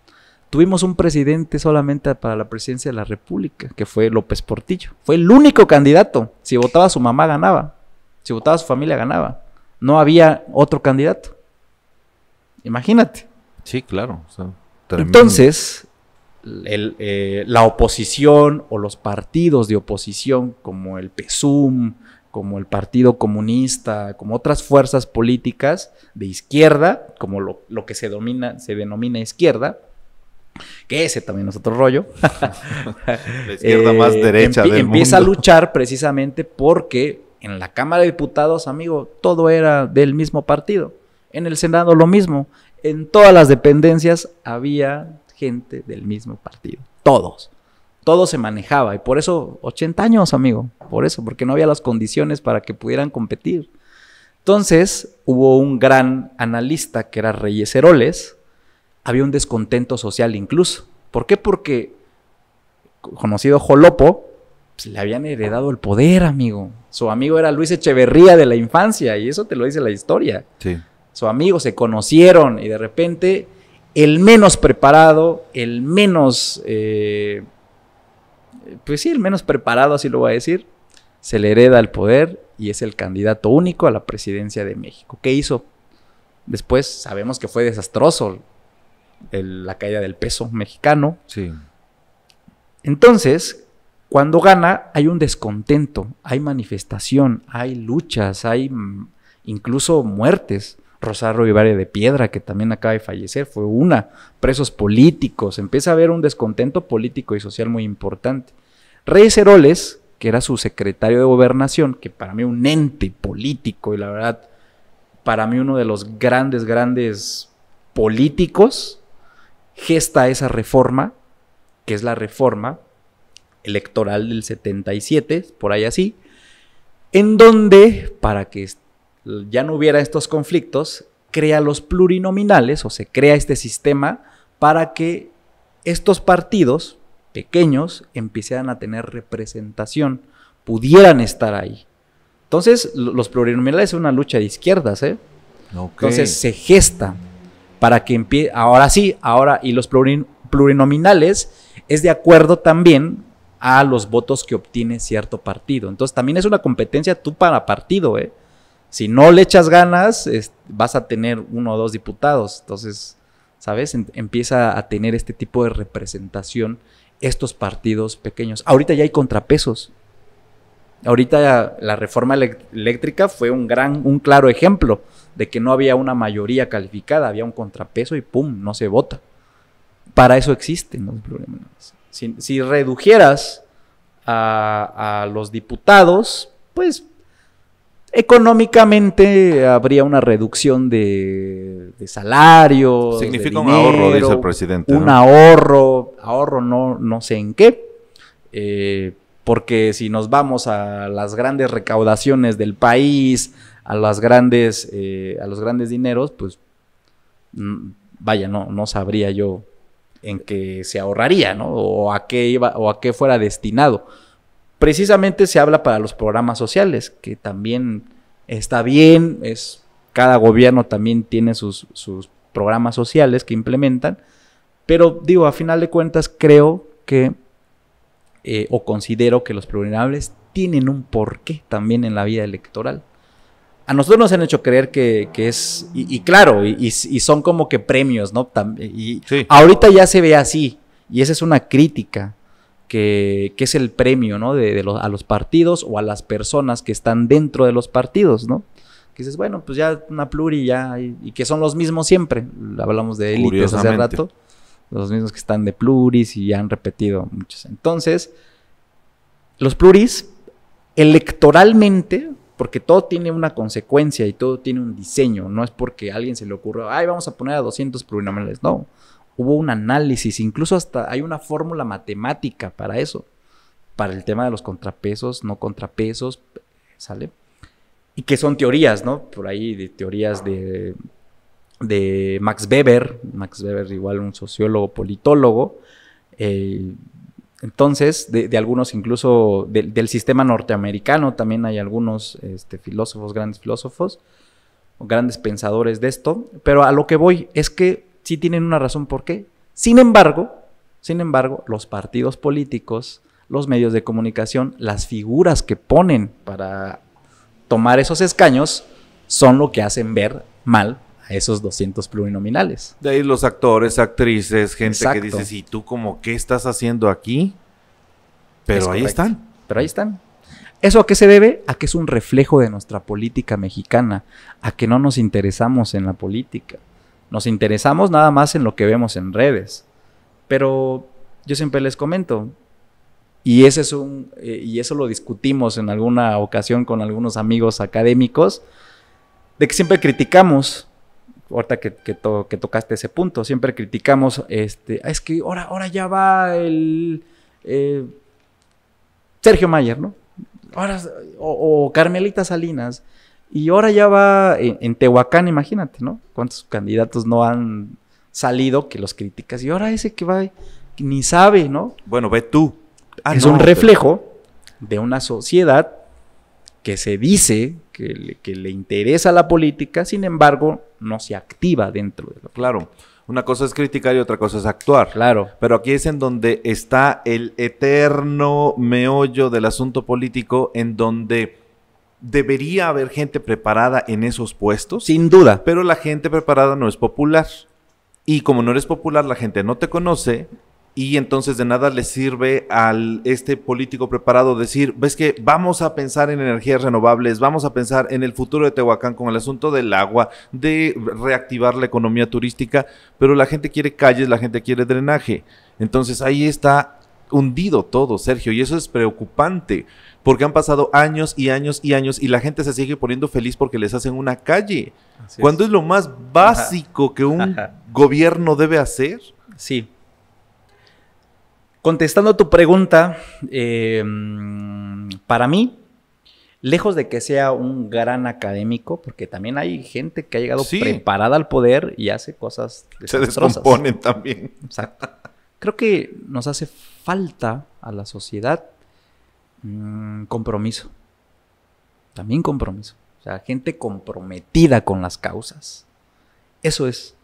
Tuvimos un presidente solamente para la presidencia de la República, que fue López Portillo. Fue el único candidato. Si votaba su mamá, ganaba. Si votaba su familia, ganaba. No había otro candidato. Imagínate. Sí, claro. Entonces, eh, la oposición o los partidos de oposición, como el PSUM, como el Partido Comunista, como otras fuerzas políticas de izquierda, como lo, lo que se, domina, se denomina izquierda, que ese también es otro rollo. [laughs] la izquierda más eh, derecha. empieza a luchar precisamente porque en la Cámara de Diputados, amigo, todo era del mismo partido. En el Senado lo mismo. En todas las dependencias había gente del mismo partido. Todos. Todo se manejaba. Y por eso, 80 años, amigo. Por eso, porque no había las condiciones para que pudieran competir. Entonces, hubo un gran analista que era Reyes Heroles, había un descontento social incluso. ¿Por qué? Porque conocido Jolopo, pues, le habían heredado el poder, amigo. Su amigo era Luis Echeverría de la infancia, y eso te lo dice la historia. Su amigo se conocieron y de repente el menos preparado, el menos, eh, pues sí, el menos preparado, así lo voy a decir, se le hereda el poder y es el candidato único a la presidencia de México. ¿Qué hizo? Después sabemos que fue desastroso la caída del peso mexicano. Sí. Entonces, cuando gana, hay un descontento, hay manifestación, hay luchas, hay mm, incluso muertes. Rosario Ibarra de Piedra, que también acaba de fallecer, fue una. Presos políticos, empieza a haber un descontento político y social muy importante. Reyes Heroles, que era su secretario de gobernación, que para mí un ente político y la verdad, para mí uno de los grandes, grandes políticos gesta esa reforma, que es la reforma electoral del 77, por ahí así, en donde, para que ya no hubiera estos conflictos, crea los plurinominales o se crea este sistema para que estos partidos pequeños empiezan a tener representación, pudieran estar ahí. Entonces, los plurinominales es una lucha de izquierdas, ¿eh? Entonces se gesta para que empiece, ahora sí, ahora, y los plurinominales es de acuerdo también a los votos que obtiene cierto partido. Entonces también es una competencia tú para partido, ¿eh? Si no le echas ganas, vas a tener uno o dos diputados. Entonces, ¿sabes? empieza a tener este tipo de representación estos partidos pequeños. Ahorita ya hay contrapesos. Ahorita la reforma eléctrica fue un gran, un claro ejemplo de que no había una mayoría calificada, había un contrapeso y ¡pum! no se vota. Para eso existen los problemas. Si, si redujeras a, los diputados, pues Económicamente habría una reducción de, de Significa un ahorro, dice el presidente. Un ahorro, ahorro no, no sé en qué, eh, porque si nos vamos a las grandes recaudaciones del país, a las grandes, eh, a los grandes dineros, pues mm, vaya, no, no sabría yo en qué se ahorraría, ¿no? O a qué iba, o a qué fuera destinado. Precisamente se habla para los programas sociales, que también está bien, es, cada gobierno también tiene sus, programas sociales que implementan, pero digo, a final de cuentas creo que, eh, o considero que los vulnerables tienen un porqué también en la vida electoral a nosotros nos han hecho creer que, es, y, claro, y, son como que premios, ¿no? Y ahorita ya se ve así, y esa es una crítica. Que, es el premio, ¿no? De, a los partidos o a las personas que están dentro de los partidos, ¿no? que dices, bueno, pues ya una pluri ya, y, que son los mismos siempre. Hablamos de élites hace rato, los mismos que están de pluris y ya han repetido muchos. Entonces, los pluris electoralmente porque todo tiene una consecuencia y todo tiene un diseño. No es porque a alguien se le ocurrió, ay, vamos a poner a 200 plurinominales. No, hubo un análisis, incluso hasta hay una fórmula matemática para eso, para el tema de los contrapesos, no contrapesos, ¿sale? Y que son teorías, ¿no? Por ahí de teorías de, de Max Weber, Max Weber igual un sociólogo, politólogo, eh, entonces, de, algunos incluso del sistema norteamericano, también hay algunos este, filósofos, grandes filósofos, o grandes pensadores de esto, pero a lo que voy es que sí tienen una razón por qué. Sin embargo, sin embargo, los partidos políticos, los medios de comunicación, las figuras que ponen para tomar esos escaños, son lo que hacen ver mal a esos 200 plurinominales. De ahí los actores, actrices, gente que dice... ¿y tú como qué estás haciendo aquí? Pero ahí están. Pero ahí están. ¿Eso a qué se debe? A que es un reflejo de nuestra política mexicana, a que no nos interesamos en la política. Nos interesamos nada más en lo que vemos en redes. Pero yo siempre les comento, y, ese es un, eh, y eso lo discutimos en alguna ocasión con algunos amigos académicos, de que siempre criticamos ahorita que, que, tocaste ese punto, siempre criticamos, este, ah, es que ahora, ahora ya va el eh, Sergio Mayer, ¿no? o, Carmelita Salinas, y ahora ya va en, Tehuacán, imagínate, ¿no? ¿Cuántos candidatos no han salido que los criticas? Y ahora ese que va, ni sabe, ¿no? Bueno, ve tú. Ah, es un reflejo de una sociedad que se dice que le, interesa la política, sin embargo, no se activa dentro de la Claro, una cosa es criticar y otra cosa es actuar. Claro. Pero aquí es en donde está el eterno meollo del asunto político, en donde debería haber gente preparada en esos puestos. Sin duda. Pero la gente preparada no es popular. Y como no eres popular, la gente no te conoce y entonces de nada le sirve al este político preparado decir, ves que vamos a pensar en energías renovables, vamos a pensar en el futuro de Tehuacán con el asunto del agua, de reactivar la economía turística, pero la gente quiere calles, la gente quiere drenaje. Entonces ahí está hundido todo, Sergio, y eso es preocupante, porque han pasado años y años y años y la gente se sigue poniendo feliz porque les hacen una calle, cuando es. lo más básico que un gobierno debe hacer. Sí, Contestando tu pregunta, eh, para mí, lejos de que sea un gran académico, porque también hay gente que ha llegado preparada al poder y hace cosas que Se descomponen también. Exacto. Creo que nos hace falta a la sociedad mm, compromiso. También compromiso. O sea, gente comprometida con las causas. Eso es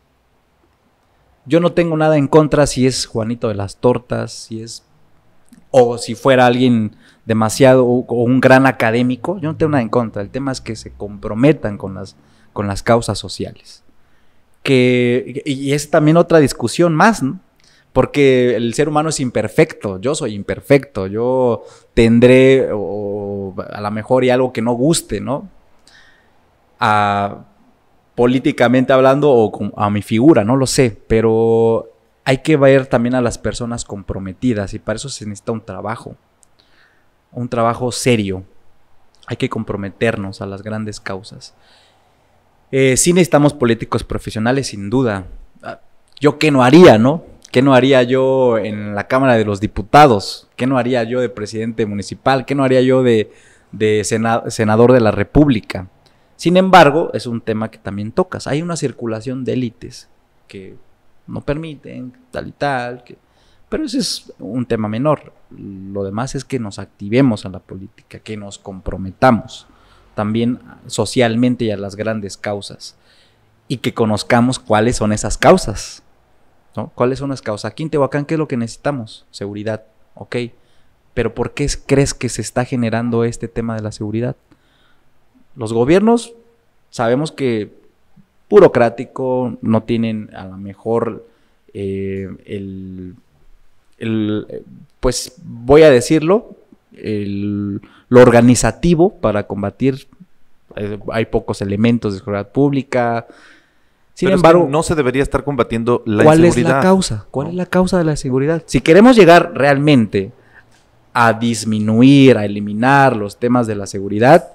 yo no tengo nada en contra si es Juanito de las Tortas, si es. o si fuera alguien demasiado o, un gran académico. Yo no tengo nada en contra. El tema es que se comprometan con las, con las causas sociales. Que, y es también otra discusión más, ¿no? porque el ser humano es imperfecto, yo soy imperfecto, yo tendré o, a lo mejor y algo que no guste, ¿no? A... Ah, políticamente hablando o a mi figura, no lo sé, pero hay que ver también a las personas comprometidas y para eso se necesita un trabajo, un trabajo serio. Hay que comprometernos a las grandes causas. Eh, sí necesitamos políticos profesionales, sin duda. Ah, yo qué no haría, ¿no? ¿Qué no haría yo en la Cámara de los Diputados? ¿Qué no haría yo de presidente municipal? ¿Qué no haría yo de, senador de la República? Sin embargo, es un tema que también tocas. Hay una circulación de élites que no permiten, tal y tal, que... pero ese es un tema menor. Lo demás es que nos activemos a la política, que nos comprometamos también socialmente y a las grandes causas y que conozcamos cuáles son esas causas. ¿Cuáles son las causas? Aquí en Tehuacán, ¿qué es lo que necesitamos? Seguridad, ok. Pero ¿por qué crees que se está generando este tema de la seguridad? Los gobiernos sabemos que burocrático, no tienen a lo mejor eh, el, pues voy a decirlo, lo organizativo para combatir. Eh, hay pocos elementos de seguridad pública. Sin embargo, no se debería estar combatiendo la ¿cuál es la causa? ¿Cuál es la causa de la seguridad? Si queremos llegar realmente a disminuir, a eliminar los temas de la seguridad,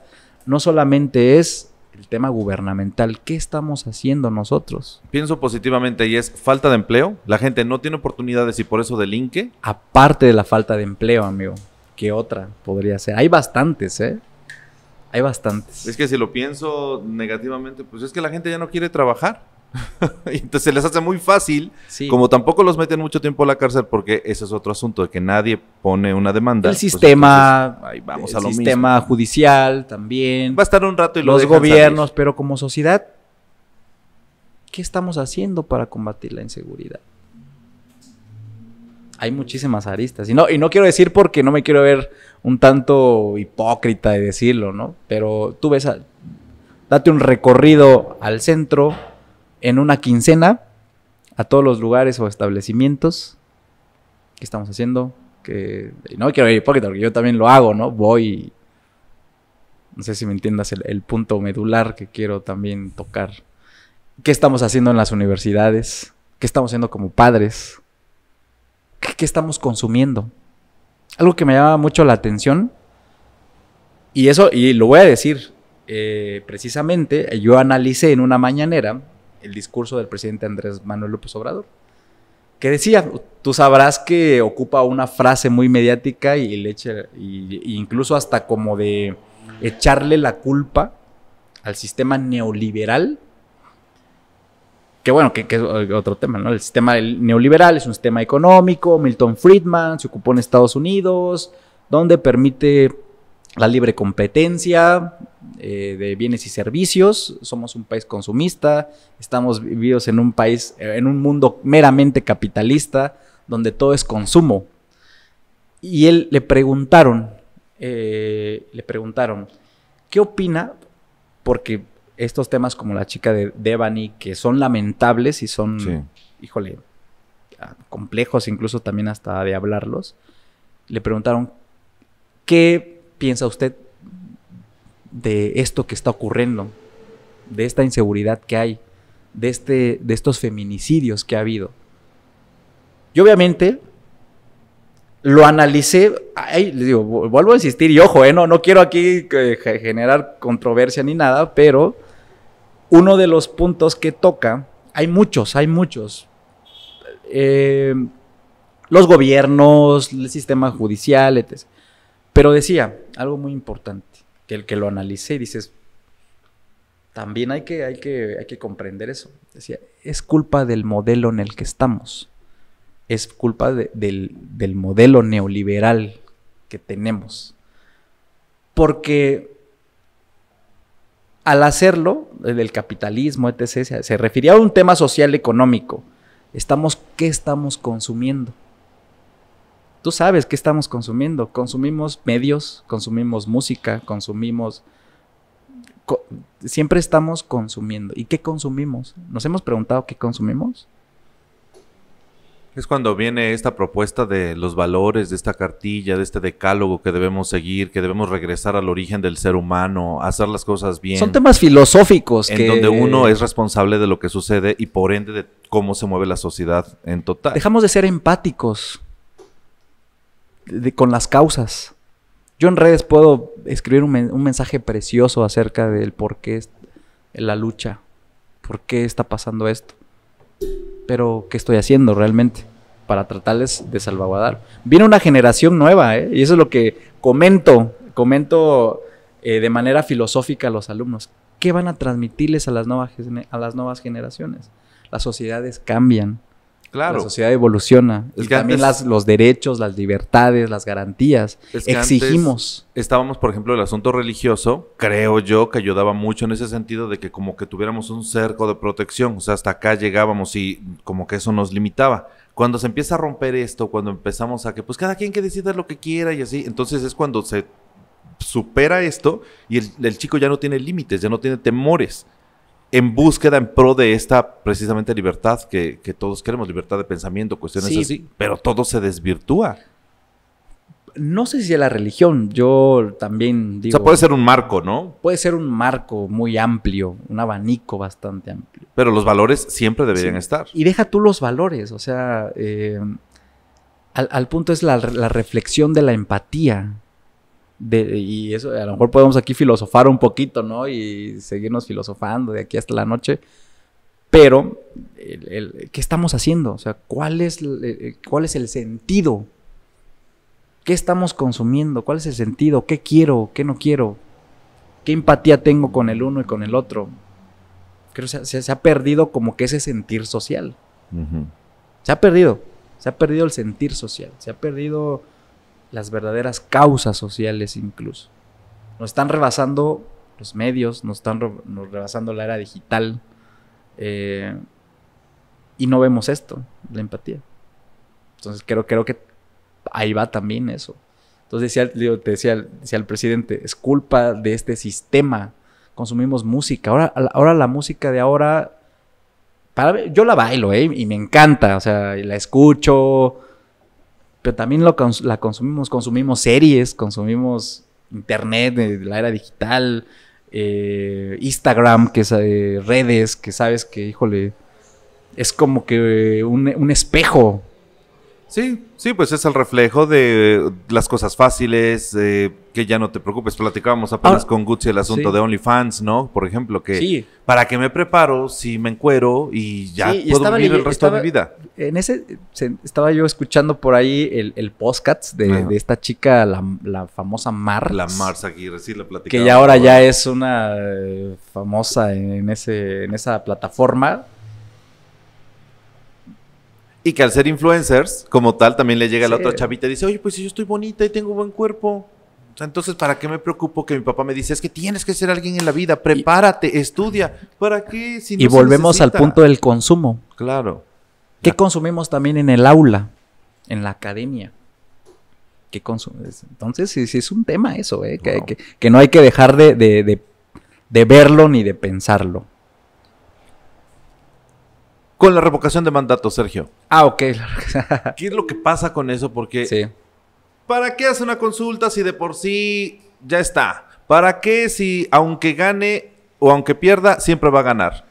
no solamente es el tema gubernamental, ¿qué estamos haciendo nosotros? Pienso positivamente y es falta de empleo, la gente no tiene oportunidades y por eso delinque. Aparte de la falta de empleo, amigo, ¿qué otra podría ser? Hay bastantes, ¿eh? Hay bastantes. Es que si lo pienso negativamente, pues es que la gente ya no quiere trabajar. [laughs] Entonces les hace muy fácil, como tampoco los meten mucho tiempo a la cárcel, porque ese es otro asunto, de que nadie pone una demanda. El pues, sistema, vamos a lo sistema judicial también. Va a estar un rato y los gobiernos, pero como sociedad, ¿qué estamos haciendo para combatir la inseguridad? Hay muchísimas aristas. Y no, y no quiero decir porque no me quiero ver un tanto hipócrita de decirlo, ¿no? Pero tú ves, date un recorrido al centro en una quincena a todos los lugares o establecimientos que estamos haciendo. Que no quiero ir hipócrita porque yo también lo hago, ¿no? Voy. No sé si me entiendas el, punto medular que quiero también tocar. ¿Qué estamos haciendo en las universidades? ¿Qué estamos haciendo como padres? ¿Qué, estamos consumiendo? Algo que me llama mucho la atención. Y eso, y lo voy a decir, eh, precisamente, yo analicé en una mañanera el discurso del presidente Andrés Manuel López Obrador, que decía, tú sabrás que ocupa una frase muy mediática y le echa, y, incluso hasta como de echarle la culpa al sistema neoliberal, que bueno, que, que, es otro tema, ¿no? El sistema neoliberal es un sistema económico, Milton Friedman se ocupó en Estados Unidos, donde permite la libre competencia eh, de bienes y servicios, somos un país consumista, estamos vividos en un país, en un mundo meramente capitalista, donde todo es consumo. Y él le preguntaron, eh, le preguntaron, ¿qué opina? Porque estos temas como la chica de Devani, que son lamentables y son, híjole, ah, complejos incluso también hasta de hablarlos, le preguntaron, ¿qué piensa usted de esto que está ocurriendo, de esta inseguridad que hay, de, este, de estos feminicidios que ha habido? Yo obviamente lo analicé, vuelvo a insistir, y ojo, eh, no, no quiero aquí eh, generar controversia ni nada, pero uno de los puntos que toca, hay muchos, hay muchos. Eh, los gobiernos, el sistema judicial, etc. Pero decía, algo muy importante, que el que lo analice y dices, también hay que, hay que, hay que comprender eso. Decía, es culpa del modelo en el que estamos. Es culpa del, modelo neoliberal que tenemos. Porque al hacerlo, eh, del capitalismo, etc., se refería a un tema social económico. Estamos, ¿Qué estamos consumiendo? Tú sabes qué estamos consumiendo. Consumimos medios, consumimos música, consumimos... siempre estamos consumiendo. ¿Y qué consumimos? ¿Nos hemos preguntado qué consumimos? Es cuando viene esta propuesta de los valores, de esta cartilla, de este decálogo que debemos seguir, que debemos regresar al origen del ser humano, hacer las cosas bien. Son temas filosóficos. En donde uno es responsable de lo que sucede y por ende de cómo se mueve la sociedad en total. Dejamos de ser empáticos con las causas. Yo en redes puedo escribir un, mensaje precioso acerca del por qué la lucha, por qué está pasando esto, pero qué estoy haciendo realmente para tratarles de salvaguardar. Viene una generación nueva, ¿eh? y eso es lo que comento, comento eh, de manera filosófica a los alumnos. ¿Qué van a transmitirles a las, nuevas, a las nuevas generaciones? Las sociedades cambian, Claro. La sociedad evoluciona. también los derechos, las libertades, las garantías. exigimos. Estábamos, por ejemplo, el asunto religioso, creo yo que ayudaba mucho en ese sentido de que como que tuviéramos un cerco de protección, o sea, hasta acá llegábamos y como que eso nos limitaba. Cuando se empieza a romper esto, cuando empezamos a que pues cada quien que decida lo que quiera y así, entonces es cuando se supera esto y el chico ya no tiene límites, ya no tiene temores, en búsqueda en pro de esta precisamente libertad que, todos queremos, libertad de pensamiento, cuestiones así, pero todo se desvirtúa. No sé si es la religión, yo también digo... O sea, puede ser un marco, ¿no? Puede ser un marco muy amplio, un abanico bastante amplio. Pero los valores siempre deberían estar. Y deja tú los valores, o sea, eh, al, punto es la reflexión de la empatía y eso, a lo mejor podemos aquí filosofar un poquito, ¿no? Y seguirnos filosofando de aquí hasta la noche. Pero, el, ¿qué estamos haciendo? O sea, ¿cuál es, el, eh, eh, ¿cuál es el sentido? ¿Qué estamos consumiendo? ¿Cuál es el sentido? ¿Qué quiero? ¿Qué no quiero? ¿Qué empatía tengo con el uno y con el otro? Creo que se, ha perdido como que ese sentir social. Se ha perdido. Se ha perdido el sentir social. Se ha perdido las verdaderas causas sociales incluso. Nos están rebasando los medios, nos están rebasando la era digital eh, y no vemos esto, la empatía. Entonces creo, creo que ahí va también eso. Entonces decía, te decía, decía el presidente, es culpa de este sistema. Consumimos música. Ahora, ahora la música de ahora, para, yo la bailo ¿eh? y me encanta. O sea, la escucho, pero también lo la consumimos, consumimos series, consumimos internet, de eh, la era digital, eh, Instagram, que es, eh, redes, que sabes que, híjole, es como que un, un espejo Sí, sí, pues es el reflejo de las cosas fáciles, que ya no te preocupes. Platicábamos apenas ah, con Gucci el asunto de OnlyFans, ¿no? Por ejemplo, que para que me preparo si me encuero y ya puedo vivir el resto de mi vida. En ese estaba yo escuchando por ahí el, el podcast de, esta chica, la, famosa Mars. La Mars Aguirre, Que ya ahora ya es una eh, famosa en, ese, en esa plataforma y que al ser influencers, como tal, también le llega la otra chavita y dice, oye, pues si yo estoy bonita y tengo buen cuerpo. entonces, ¿para qué me preocupo que mi papá me dice, es que tienes que ser alguien en la vida, prepárate, estudia? ¿Para qué? y volvemos al punto del consumo. Claro. ¿Qué consumimos también en el aula, en la academia? ¿Qué consumes? Entonces, sí, es un tema eso, ¿eh? que, no hay que dejar de verlo ni de pensarlo. Con la revocación de mandato, Sergio. Ah, ok. [laughs] ¿Qué es lo que pasa con eso? Porque. Sí. ¿Para qué hace una consulta si de por sí ya está? ¿Para qué si aunque gane o aunque pierda, siempre va a ganar?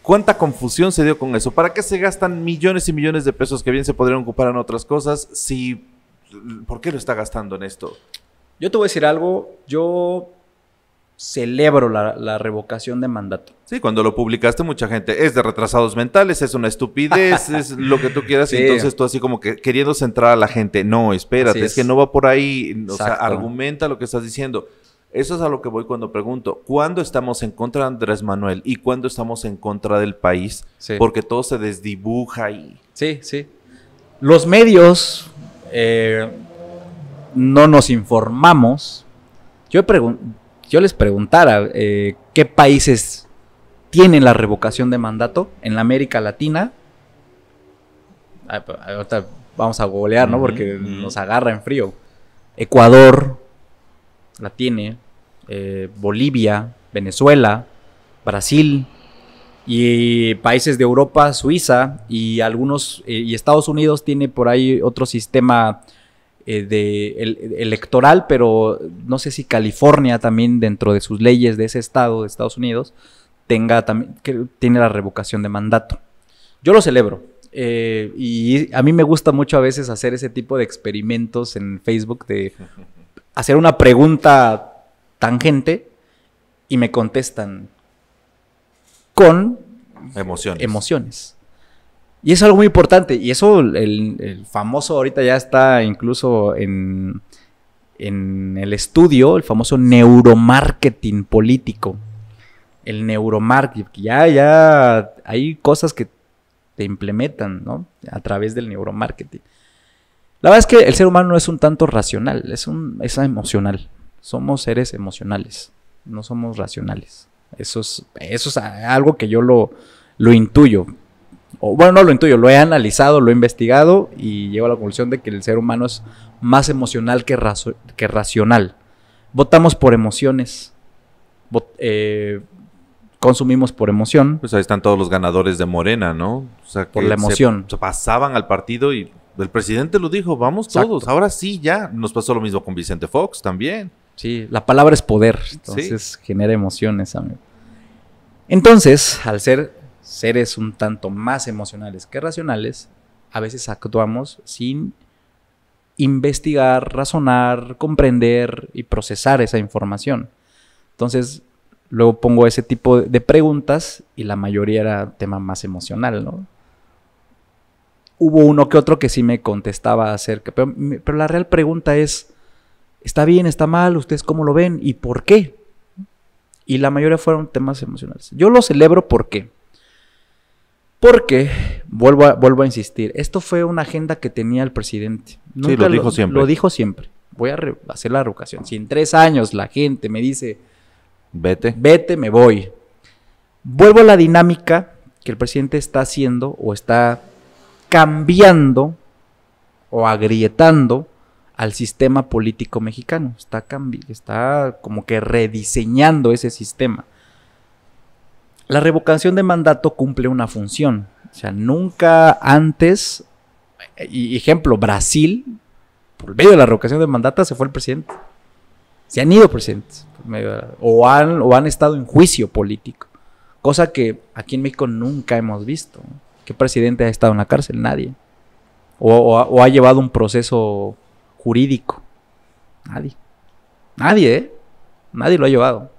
¿Cuánta confusión se dio con eso? ¿Para qué se gastan millones y millones de pesos que bien se podrían ocupar en otras cosas si... ¿Por qué lo está gastando en esto? Yo te voy a decir algo. Yo celebro la, revocación de mandato. Sí, cuando lo publicaste mucha gente, es de retrasados mentales, es una estupidez, [laughs] es lo que tú quieras, entonces tú así como que queriendo centrar a la gente, no, espérate, es. que no va por ahí, o sea, argumenta lo que estás diciendo. Eso es a lo que voy cuando pregunto, ¿cuándo estamos en contra de Andrés Manuel y cuándo estamos en contra del país? Porque todo se desdibuja y. Sí, sí. Los medios eh, no nos informamos. Yo pregunto yo les preguntara eh, qué países tienen la revocación de mandato en la América Latina, ah, pues, ahorita vamos a golear, ¿no? Porque nos agarra en frío. Ecuador la tiene, eh, Bolivia, Venezuela, Brasil y países de Europa, Suiza y algunos eh, y Estados Unidos tiene por ahí otro sistema eh, de electoral, pero no sé si California también dentro de sus leyes de ese estado de Estados Unidos tenga también que tiene la revocación de mandato. Yo lo celebro. Eh, y a mí me gusta mucho a veces hacer ese tipo de experimentos en Facebook de hacer una pregunta tangente y me contestan con emociones. emociones. Y es algo muy importante. Y eso, el, famoso ahorita ya está incluso en, el estudio, el famoso neuromarketing político. El neuromarketing, ya, ya hay cosas que te implementan, A través del neuromarketing. La verdad es que el ser humano no es un tanto racional, es, un, es emocional. Somos seres emocionales, no somos racionales. Eso es, eso es algo que yo lo, lo intuyo bueno, no lo intuyo, lo he analizado, lo he investigado y llego a la conclusión de que el ser humano es más emocional que, que racional. Votamos por emociones, eh, consumimos por emoción. Pues ahí están todos los ganadores de Morena, ¿no? por la emoción. Se, pasaban al partido y el presidente lo dijo, vamos todos, ahora sí, ya. Nos pasó lo mismo con Vicente Fox también. Sí, la palabra es poder, entonces genera emociones, amigo. Entonces, al ser seres un tanto más emocionales que racionales, a veces actuamos sin investigar, razonar, comprender y procesar esa información. Entonces, luego pongo ese tipo de preguntas y la mayoría era tema más emocional, ¿no? Hubo uno que otro que sí me contestaba acerca, pero, pero la real pregunta es, ¿está bien, está mal? ¿Ustedes cómo lo ven? ¿Y por qué? Y la mayoría fueron temas emocionales. Yo lo celebro porque porque, vuelvo a, vuelvo a insistir, esto fue una agenda que tenía el presidente. sí, lo dijo siempre. Lo dijo siempre. Voy a hacer la revocación. Si en tres años la gente me dice, vete, vete, me voy. Vuelvo a la dinámica que el presidente está haciendo o está cambiando o agrietando al sistema político mexicano. Está, está como que rediseñando ese sistema. La revocación de mandato cumple una función. O sea, nunca antes, ejemplo, Brasil, por medio de la revocación de mandato se fue el presidente. Se han ido presidentes. o, han, o han estado en juicio político. Cosa que aquí en México nunca hemos visto. ¿Qué presidente ha estado en la cárcel? Nadie. O, o ha llevado un proceso jurídico. Nadie. Nadie, ¿eh? Nadie lo ha llevado.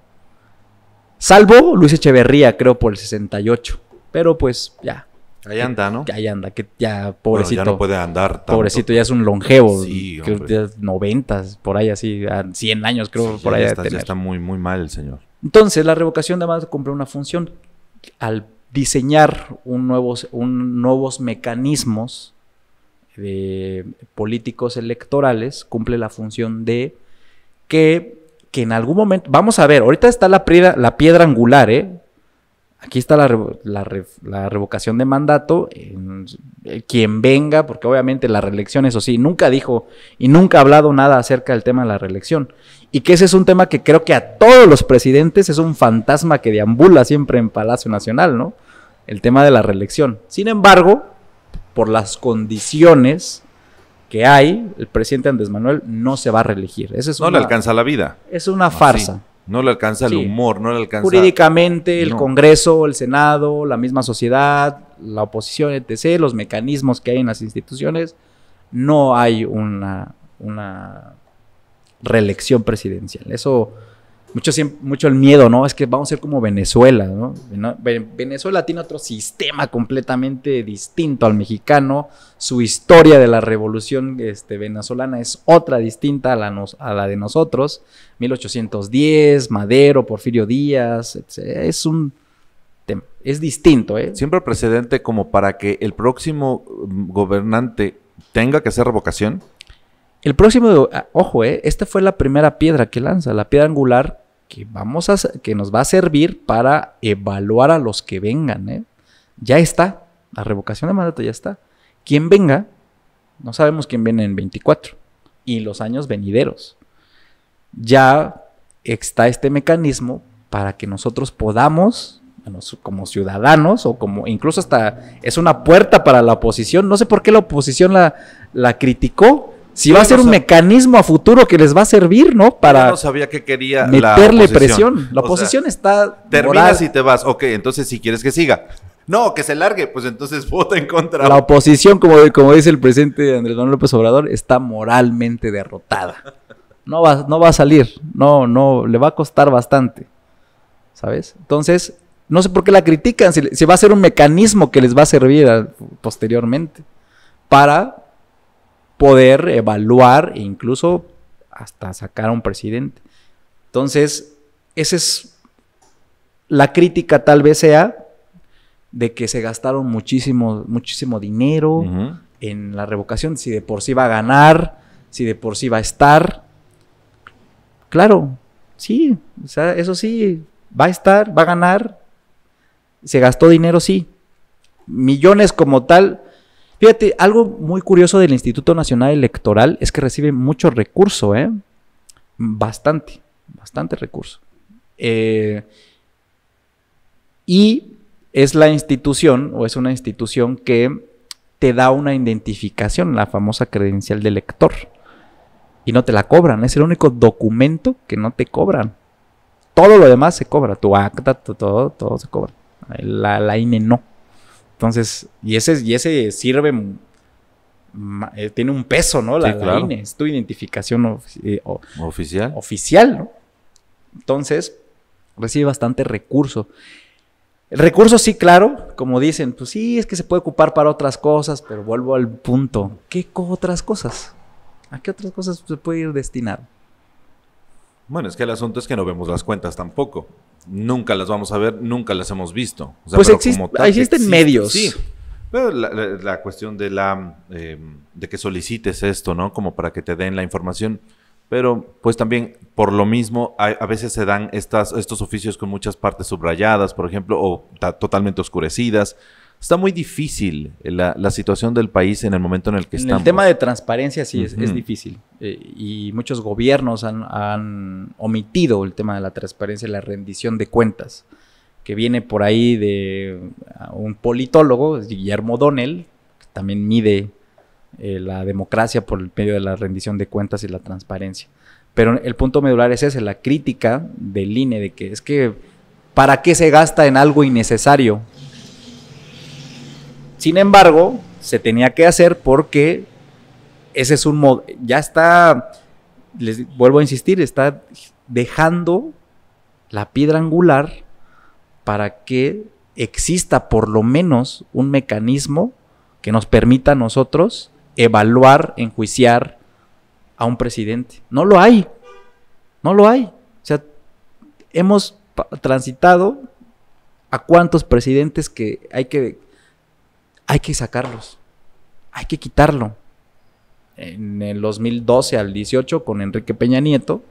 Salvo Luis Echeverría, creo, por el 68. Pero pues ya. Ahí anda, ¿no? Ahí anda, que ya pobrecito. ya no puede andar Pobrecito, ya es un longevo. Sí, que, ya 90, por ahí así, 100 años creo, por ahí. Está, está muy, muy mal el señor. Entonces, la revocación además cumple una función. Al diseñar un nuevos, nuevos mecanismos de políticos electorales, cumple la función de que que en algún momento, vamos a ver, ahorita está la, piedra, angular, ¿eh? Aquí está la, revocación de mandato, eh, quien venga, porque obviamente la reelección, eso sí, nunca dijo y nunca ha hablado nada acerca del tema de la reelección. Y que ese es un tema que creo que a todos los presidentes es un fantasma que deambula siempre en Palacio Nacional, ¿no? El tema de la reelección. Sin embargo, por las condiciones que hay, el presidente Andrés Manuel no se va a reelegir. Eso no le alcanza la vida. Es una farsa. No le alcanza el humor, no le alcanza. Jurídicamente, el Congreso, el Senado, la misma sociedad, la oposición, etc., los mecanismos que hay en las instituciones, no hay una, una reelección presidencial. Eso mucho, mucho el miedo, ¿no? Es que vamos a ser como Venezuela, ¿no? Venezuela tiene otro sistema completamente distinto al mexicano. Su historia de la revolución este, venezolana es otra distinta a la, a la de nosotros. 1810, Madero, Porfirio Díaz, etc. es un... Es distinto, ¿eh? Siempre precedente como para que el próximo mm, gobernante tenga que hacer revocación el próximo, ah, ojo, eh, esta fue la primera piedra que lanza, la piedra angular que, vamos a, que nos va a servir para evaluar a los que vengan. Eh. Ya está, la revocación de mandato ya está. Quien venga, no sabemos quién viene en 24 y los años venideros. Ya está este mecanismo para que nosotros podamos, como ciudadanos o como incluso hasta es una puerta para la oposición, no sé por qué la oposición la, la criticó, si va a ser un mecanismo a futuro que les va a servir, ¿no? Para no sabía que quería meterle presión. La oposición está. Terminas y te vas. Ok, entonces si quieres que siga. No, que se largue, pues entonces [laughs] vota en contra. La oposición, como, como dice el presidente Andrés Manuel López Obrador, está moralmente derrotada. No va, no va a salir. No, no, le va a costar bastante. ¿Sabes? Entonces, no sé por qué la critican. Si, va a ser un mecanismo que les va a servir posteriormente para poder evaluar e incluso hasta sacar a un presidente. Entonces, esa es la crítica tal vez sea de que se gastaron muchísimo, muchísimo dinero en la revocación, si de por sí va a ganar, si de por sí va a estar. Claro, sí, o sea, eso sí, va a estar, va a ganar, se gastó dinero, sí. Millones como tal, Fíjate, algo muy curioso del Instituto Nacional Electoral es que recibe mucho recurso, ¿eh? Bastante, bastante recurso. Eh, y es la institución, o es una institución que te da una identificación, la famosa credencial de lector. Y no te la cobran, es el único documento que no te cobran. Todo lo demás se cobra, tu acta, todo, todo se cobra. la INE no. Entonces, y ese, y ese sirve, eh, tiene un peso, ¿no? La, INE, es tu identificación eh, oficial. Oficial, ¿no? Entonces, recibe bastante recurso. El recurso sí, claro, como dicen, pues sí, es que se puede ocupar para otras cosas, pero vuelvo al punto. ¿Qué otras cosas? ¿A qué otras cosas se puede ir destinado? Bueno, es que el asunto es que no vemos las cuentas tampoco nunca las vamos a ver, nunca las hemos visto. pues existen medios. Sí. Pero la, cuestión de la em, de que solicites esto, ¿no? Como para que te den la información. Pero, pues también, por lo mismo, a, veces se dan estas, estos oficios con muchas partes subrayadas, por ejemplo, o totalmente oscurecidas está muy difícil la, situación del país en el momento en el que estamos. El tema de transparencia sí es, difícil eh, y muchos gobiernos han, omitido el tema de la transparencia y la rendición de cuentas, que viene por ahí de un politólogo, Guillermo Donnell, que también mide eh, la democracia por el medio de la rendición de cuentas y la transparencia. Pero el punto medular es ese, la crítica del INE de que es que ¿para qué se gasta en algo innecesario? Sin embargo, se tenía que hacer porque ese es un modo, ya está, les vuelvo a insistir, está dejando la piedra angular para que exista por lo menos un mecanismo que nos permita a nosotros evaluar, enjuiciar a un presidente. No lo hay, no lo hay. O sea, hemos transitado a cuántos presidentes que hay que hay que sacarlos, hay que quitarlo. En el 2012 al 18 con Enrique Peña Nieto,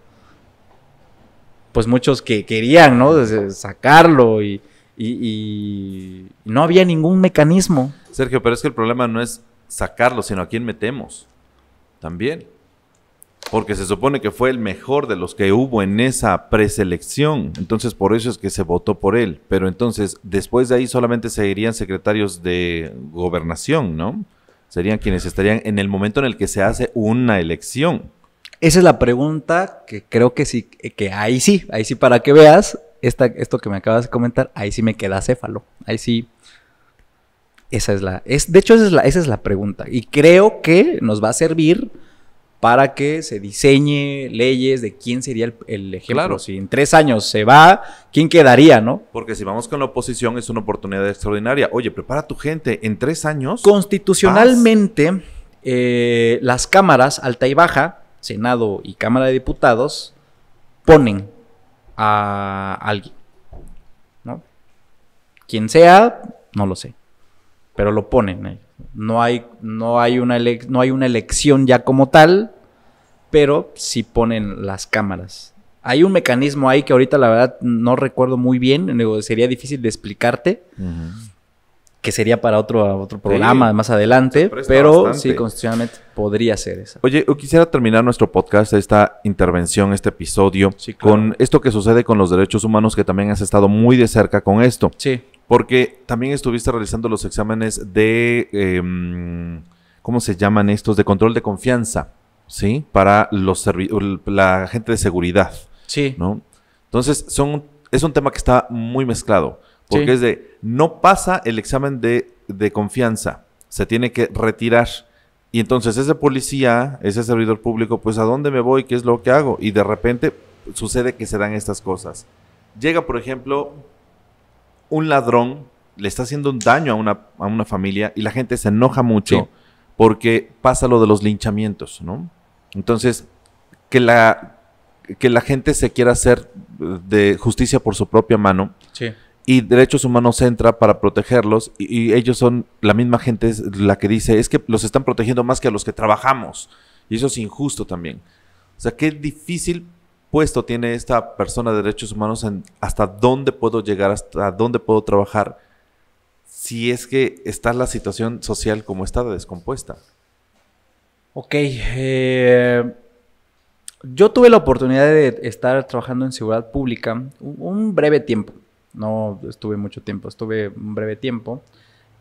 pues muchos que querían, ¿no? Sacarlo y, y, no había ningún mecanismo. Sergio, pero es que el problema no es sacarlo, sino a quién metemos. También porque se supone que fue el mejor de los que hubo en esa preselección. Entonces, por eso es que se votó por él. Pero entonces, después de ahí solamente seguirían secretarios de gobernación, ¿no? Serían quienes estarían en el momento en el que se hace una elección. Esa es la pregunta que creo que sí, que ahí sí, ahí sí para que veas esta, esto que me acabas de comentar, ahí sí me queda céfalo. Ahí sí. Esa es la. Es, de hecho, es la, esa es la pregunta. Y creo que nos va a servir para que se diseñe leyes de quién sería el, ejemplo. Claro. Si en tres años se va, ¿quién quedaría, no? Porque si vamos con la oposición es una oportunidad extraordinaria. Oye, prepara tu gente, en tres años... Constitucionalmente, eh, las cámaras alta y baja, Senado y Cámara de Diputados, ponen a alguien, ¿no? Quien sea, no lo sé, pero lo ponen ahí. No hay, no hay, una, no hay una elección ya como tal, pero si ponen las cámaras. Hay un mecanismo ahí que ahorita la verdad no recuerdo muy bien, sería difícil de explicarte, que sería para otro, otro programa más adelante, pero sí, constitucionalmente podría ser esa. Oye, yo quisiera terminar nuestro podcast, esta intervención, este episodio, con esto que sucede con los derechos humanos, que también has estado muy de cerca con esto. Sí. Porque también estuviste realizando los exámenes de, em, ¿cómo se llaman estos? De control de confianza, ¿sí? Para los la gente de seguridad. Sí. ¿no? Entonces, son, es un tema que está muy mezclado porque es de, no pasa el examen de, confianza, se tiene que retirar. Y entonces ese policía, ese servidor público, pues a dónde me voy, qué es lo que hago. Y de repente sucede que se dan estas cosas. Llega, por ejemplo, un ladrón, le está haciendo un daño a una, familia y la gente se enoja mucho porque pasa lo de los linchamientos, ¿no? Entonces, que la, que la gente se quiera hacer de justicia por su propia mano. Sí y Derechos Humanos entra para protegerlos y, ellos son la misma gente la que dice es que los están protegiendo más que a los que trabajamos y eso es injusto también. O sea, qué difícil puesto tiene esta persona de derechos humanos en hasta dónde puedo llegar, hasta dónde puedo trabajar si es que está la situación social como está descompuesta. Ok, eh, yo tuve la oportunidad de estar trabajando en seguridad pública un breve tiempo. No estuve mucho tiempo, estuve un breve tiempo.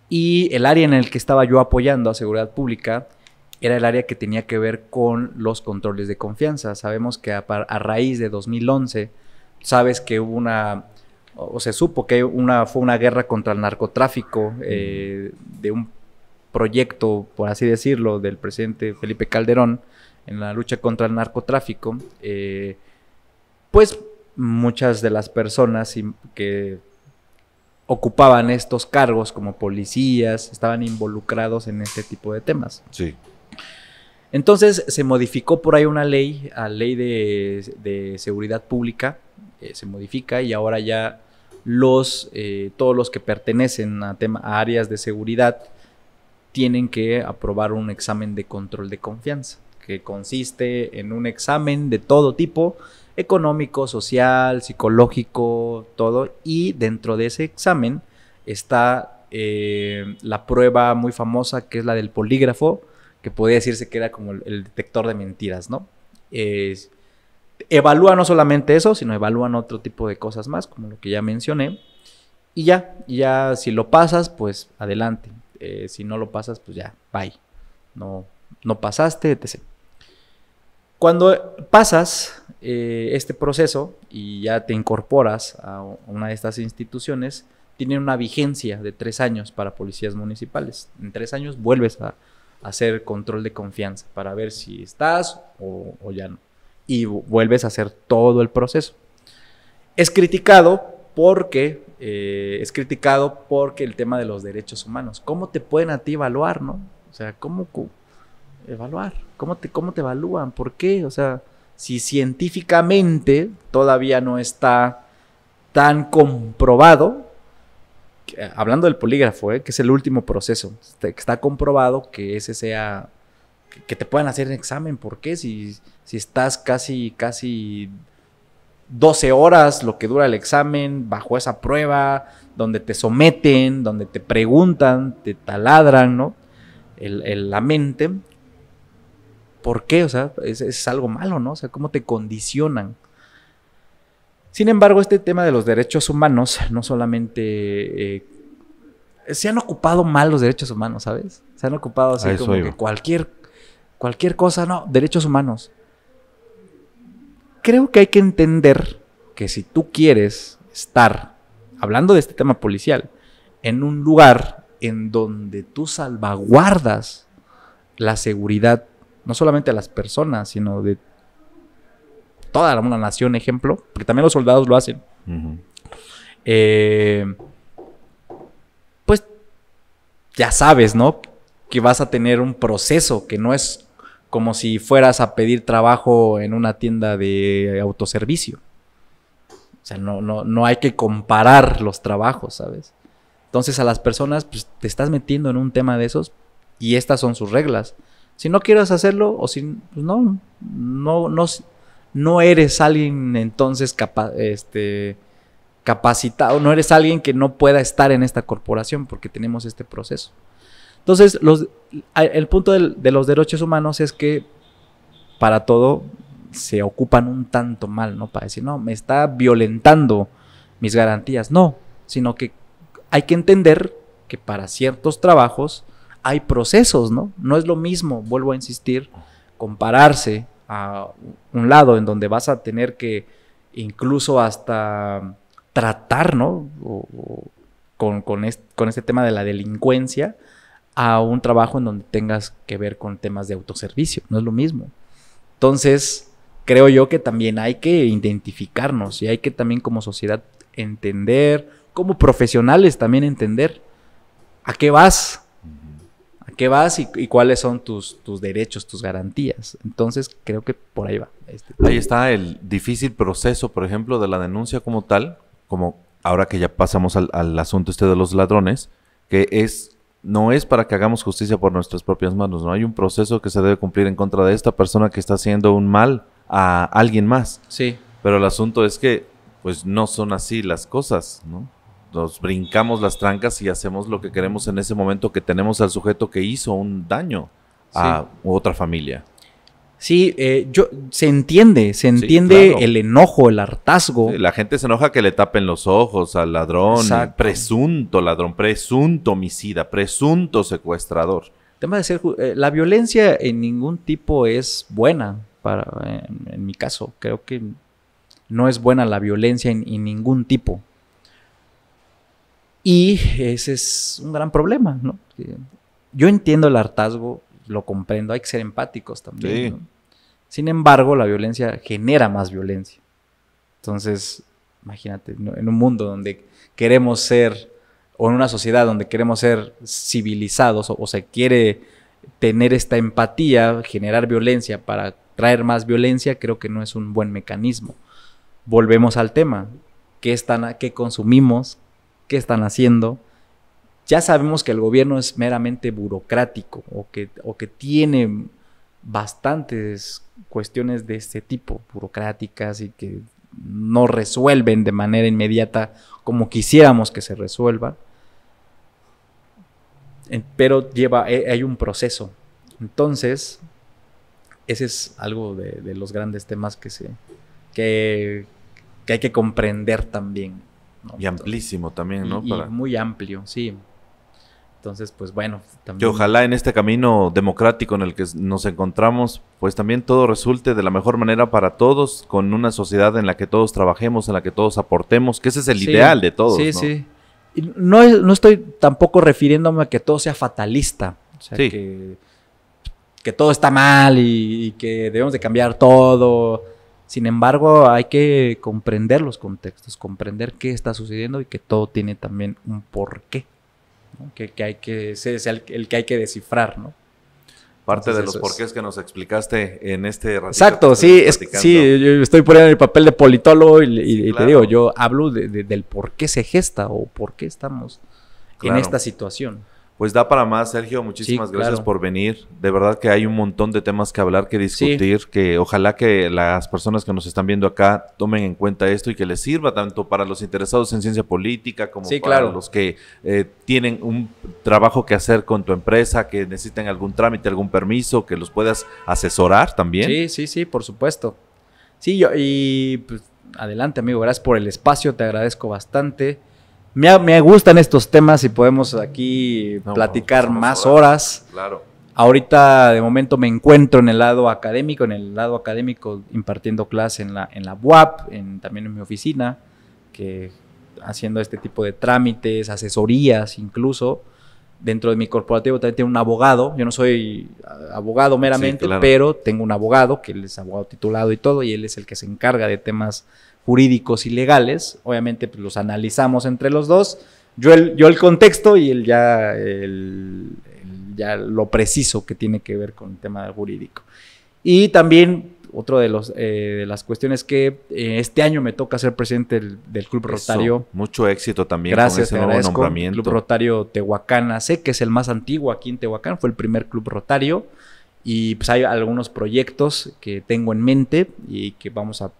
Y el área en el que estaba yo apoyando a seguridad pública era el área que tenía que ver con los controles de confianza. Sabemos que a, raíz de 2011, sabes que hubo una, o se supo que una, fue una guerra contra el narcotráfico eh, de un proyecto, por así decirlo, del presidente Felipe Calderón en la lucha contra el narcotráfico. Eh, pues muchas de las personas que ocupaban estos cargos como policías, estaban involucrados en este tipo de temas. Sí. Entonces se modificó por ahí una ley, la ley de, seguridad pública, eh, se modifica y ahora ya los, eh, todos los que pertenecen a, a áreas de seguridad tienen que aprobar un examen de control de confianza, que consiste en un examen de todo tipo económico, social, psicológico, todo. Y dentro de ese examen está eh, la prueba muy famosa que es la del polígrafo, que podría decirse que era como el detector de mentiras, ¿no? evalúa no solamente eso, sino evalúan otro tipo de cosas más, como lo que ya mencioné. Y ya, ya si lo pasas, pues adelante. Eh, si no lo pasas, pues ya, bye. No, no pasaste, etc. Cuando pasas, eh, este proceso y ya te incorporas a una de estas instituciones, tiene una vigencia de tres años para policías municipales. En tres años vuelves a, hacer control de confianza para ver si estás o, ya no. Y vuelves a hacer todo el proceso. Es criticado porque eh, es criticado porque el tema de los derechos humanos. ¿Cómo te pueden a ti evaluar, no? O sea, ¿cómo evaluar? ¿Cómo te, cómo te evalúan? ¿Por qué? O sea, si científicamente todavía no está tan comprobado, eh, hablando del polígrafo, eh, que es el último proceso, este, está comprobado que ese sea, que te puedan hacer un examen, ¿por qué? Si, si estás casi, casi 12 horas lo que dura el examen, bajo esa prueba, donde te someten, donde te preguntan, te taladran, ¿no? la mente. ¿Por qué? O sea, es, algo malo, ¿no? O sea, cómo te condicionan. Sin embargo, este tema de los derechos humanos no solamente eh, se han ocupado mal los derechos humanos, ¿sabes? Se han ocupado así como que cualquier, cualquier cosa, no, derechos humanos. Creo que hay que entender que si tú quieres estar, hablando de este tema policial, en un lugar en donde tú salvaguardas la seguridad no solamente a las personas, sino de toda una nación, ejemplo, porque también los soldados lo hacen. Eh, pues ya sabes, ¿no? Que vas a tener un proceso que no es como si fueras a pedir trabajo en una tienda de autoservicio. O sea, no, no, no hay que comparar los trabajos, ¿sabes? Entonces a las personas, pues, te estás metiendo en un tema de esos y estas son sus reglas. Si no quieres hacerlo o si pues no, no, no, eres alguien entonces este, capacitado, no eres alguien que no pueda estar en esta corporación porque tenemos este proceso. Entonces, los, el punto de los derechos humanos es que para todo se ocupan un tanto mal, ¿no? Para decir, no, me está violentando mis garantías. No, sino que hay que entender que para ciertos trabajos, hay procesos, ¿no? No es lo mismo, vuelvo a insistir, compararse a un lado en donde vas a tener que incluso hasta tratar, ¿no? con, con, con, este, tema de la delincuencia a un trabajo en donde tengas que ver con temas de autoservicio, no es lo mismo. Entonces, creo yo que también hay que identificarnos y hay que también como sociedad entender, como profesionales también entender a qué vas, ¿A qué vas y, cuáles son tus, tus, derechos, tus garantías? Entonces, creo que por ahí va. Este ahí está el difícil proceso, por ejemplo, de la denuncia como tal, como ahora que ya pasamos al, asunto este de los ladrones, que es no es para que hagamos justicia por nuestras propias manos, ¿no? Hay un proceso que se debe cumplir en contra de esta persona que está haciendo un mal a alguien más. Sí. Pero el asunto es que, pues, no son así las cosas, ¿no? nos brincamos las trancas y hacemos lo que queremos en ese momento que tenemos al sujeto que hizo un daño a otra familia. Sí, eh, yo, se entiende, se entiende el enojo, el hartazgo. la gente se enoja que le tapen los ojos al ladrón, presunto ladrón, presunto homicida, presunto secuestrador. tema de ser, eh, la violencia en ningún tipo es buena, para, en, mi caso, creo que no es buena la violencia en ningún tipo. Y ese es un gran problema, ¿no? Yo entiendo el hartazgo, lo comprendo, hay que ser empáticos también. Sin embargo, la violencia genera más violencia. Entonces, imagínate, en un mundo donde queremos ser, o en una sociedad donde queremos ser civilizados, o, se quiere tener esta empatía, generar violencia para traer más violencia, creo que no es un buen mecanismo. Volvemos al tema. ¿Qué, están, qué consumimos? qué están haciendo. Ya sabemos que el gobierno es meramente burocrático o que, o que tiene bastantes cuestiones de este tipo, burocráticas y que no resuelven de manera inmediata como quisiéramos que se resuelva, Pero lleva, eh, hay un proceso. Entonces, ese es algo de, los grandes temas que, se, que, que hay que comprender también. Y amplísimo también, ¿no? muy amplio, sí. Entonces, pues bueno, también... ojalá en este camino democrático en el que nos encontramos, pues también todo resulte de la mejor manera para todos, con una sociedad en la que todos trabajemos, en la que todos aportemos, que ese es el ideal de todos. Sí, ¿no? sí. no, estoy tampoco refiriéndome a que todo sea fatalista, que, todo está mal y, y que debemos de cambiar todo sin embargo, hay que comprender los contextos, comprender qué está sucediendo y que todo tiene también un porqué, que, hay que ese es el, que hay que descifrar, ¿no? Parte de los porqués que nos explicaste en este ratito. Exacto, sí, es, sí, yo estoy poniendo el papel de politólogo y, te digo, yo hablo del por qué se gesta o por qué estamos en esta situación. Pues da para más, Sergio. Muchísimas gracias por venir. De verdad que hay un montón de temas que hablar, que discutir, que ojalá que las personas que nos están viendo acá tomen en cuenta esto y que les sirva tanto para los interesados en ciencia política como para los que eh, tienen un trabajo que hacer con tu empresa, que necesiten algún trámite, algún permiso, que los puedas asesorar también. Sí, sí, sí, por supuesto. Sí, yo, y pues, adelante, amigo. Gracias por el espacio, te agradezco bastante. Me, gustan estos temas y podemos aquí platicar más horas. Claro. Ahorita de momento me encuentro en el lado académico, en el lado académico impartiendo clase en la, en la UAP, en, también en mi oficina, que haciendo este tipo de trámites, asesorías incluso. Dentro de mi corporativo también tengo un abogado, yo no soy ah, abogado meramente, pero tengo un abogado que él es abogado titulado y todo, y él es el que se encarga de temas jurídicos y legales. Obviamente pues, los analizamos entre los dos. Yo el, yo el contexto y ya, el, ya lo preciso que tiene que ver con el tema jurídico. Y también otra de, eh, de las cuestiones que eh, este año me toca ser presidente del, Club Rotario. mucho éxito también Gracias, con ese nuevo nombramiento. Club Rotario Tehuacán sé que es el más antiguo aquí en Tehuacán, fue el primer Club Rotario y pues hay algunos proyectos que tengo en mente y que vamos a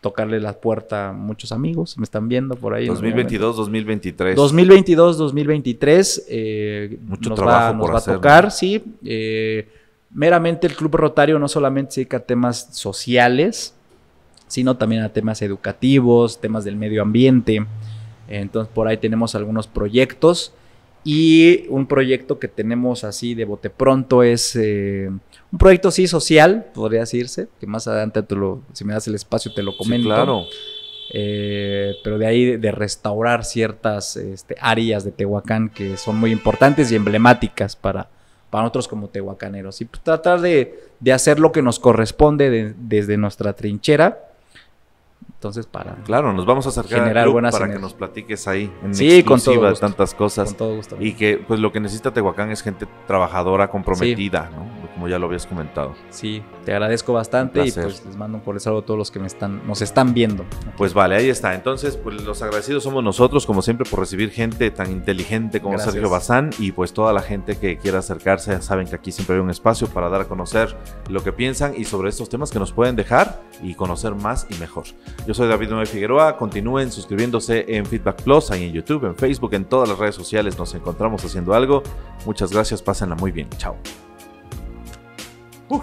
tocarle la puerta a muchos amigos, me están viendo por ahí. 2022, 2023. 2022, 2023. Eh, Mucho nos trabajo va, nos va a tocar, sí. Eh, meramente el Club Rotario no solamente se dedica a temas sociales, sino también a temas educativos, temas del medio ambiente. Entonces por ahí tenemos algunos proyectos y un proyecto que tenemos así de bote pronto es... Eh, un proyecto sí social, podría decirse, que más adelante tú lo, si me das el espacio te lo comento. Sí, claro. Eh, pero de ahí de, restaurar ciertas este, áreas de Tehuacán que son muy importantes y emblemáticas para, para nosotros como tehuacaneros. Y pues, tratar de, hacer lo que nos corresponde desde nuestra trinchera. Entonces, para. Claro, nos vamos a acercar generar buenas para que nos platiques ahí en sí, exclusiva con tantas cosas. Con todo gusto. Y que pues lo que necesita Tehuacán es gente trabajadora, comprometida, ¿no? como ya lo habías comentado. Sí, te agradezco bastante y pues les mando un cordial saludo a todos los que me están, nos están viendo. Pues vale, ahí está. Entonces, pues los agradecidos somos nosotros, como siempre, por recibir gente tan inteligente como Sergio Bazán y pues toda la gente que quiera acercarse, saben que aquí siempre hay un espacio para dar a conocer lo que piensan y sobre estos temas que nos pueden dejar y conocer más y mejor. Yo soy David Noé Figueroa, continúen suscribiéndose en Feedback Plus, ahí en YouTube, en Facebook, en todas las redes sociales nos encontramos haciendo algo. Muchas gracias, pásenla muy bien. Chao. Whew.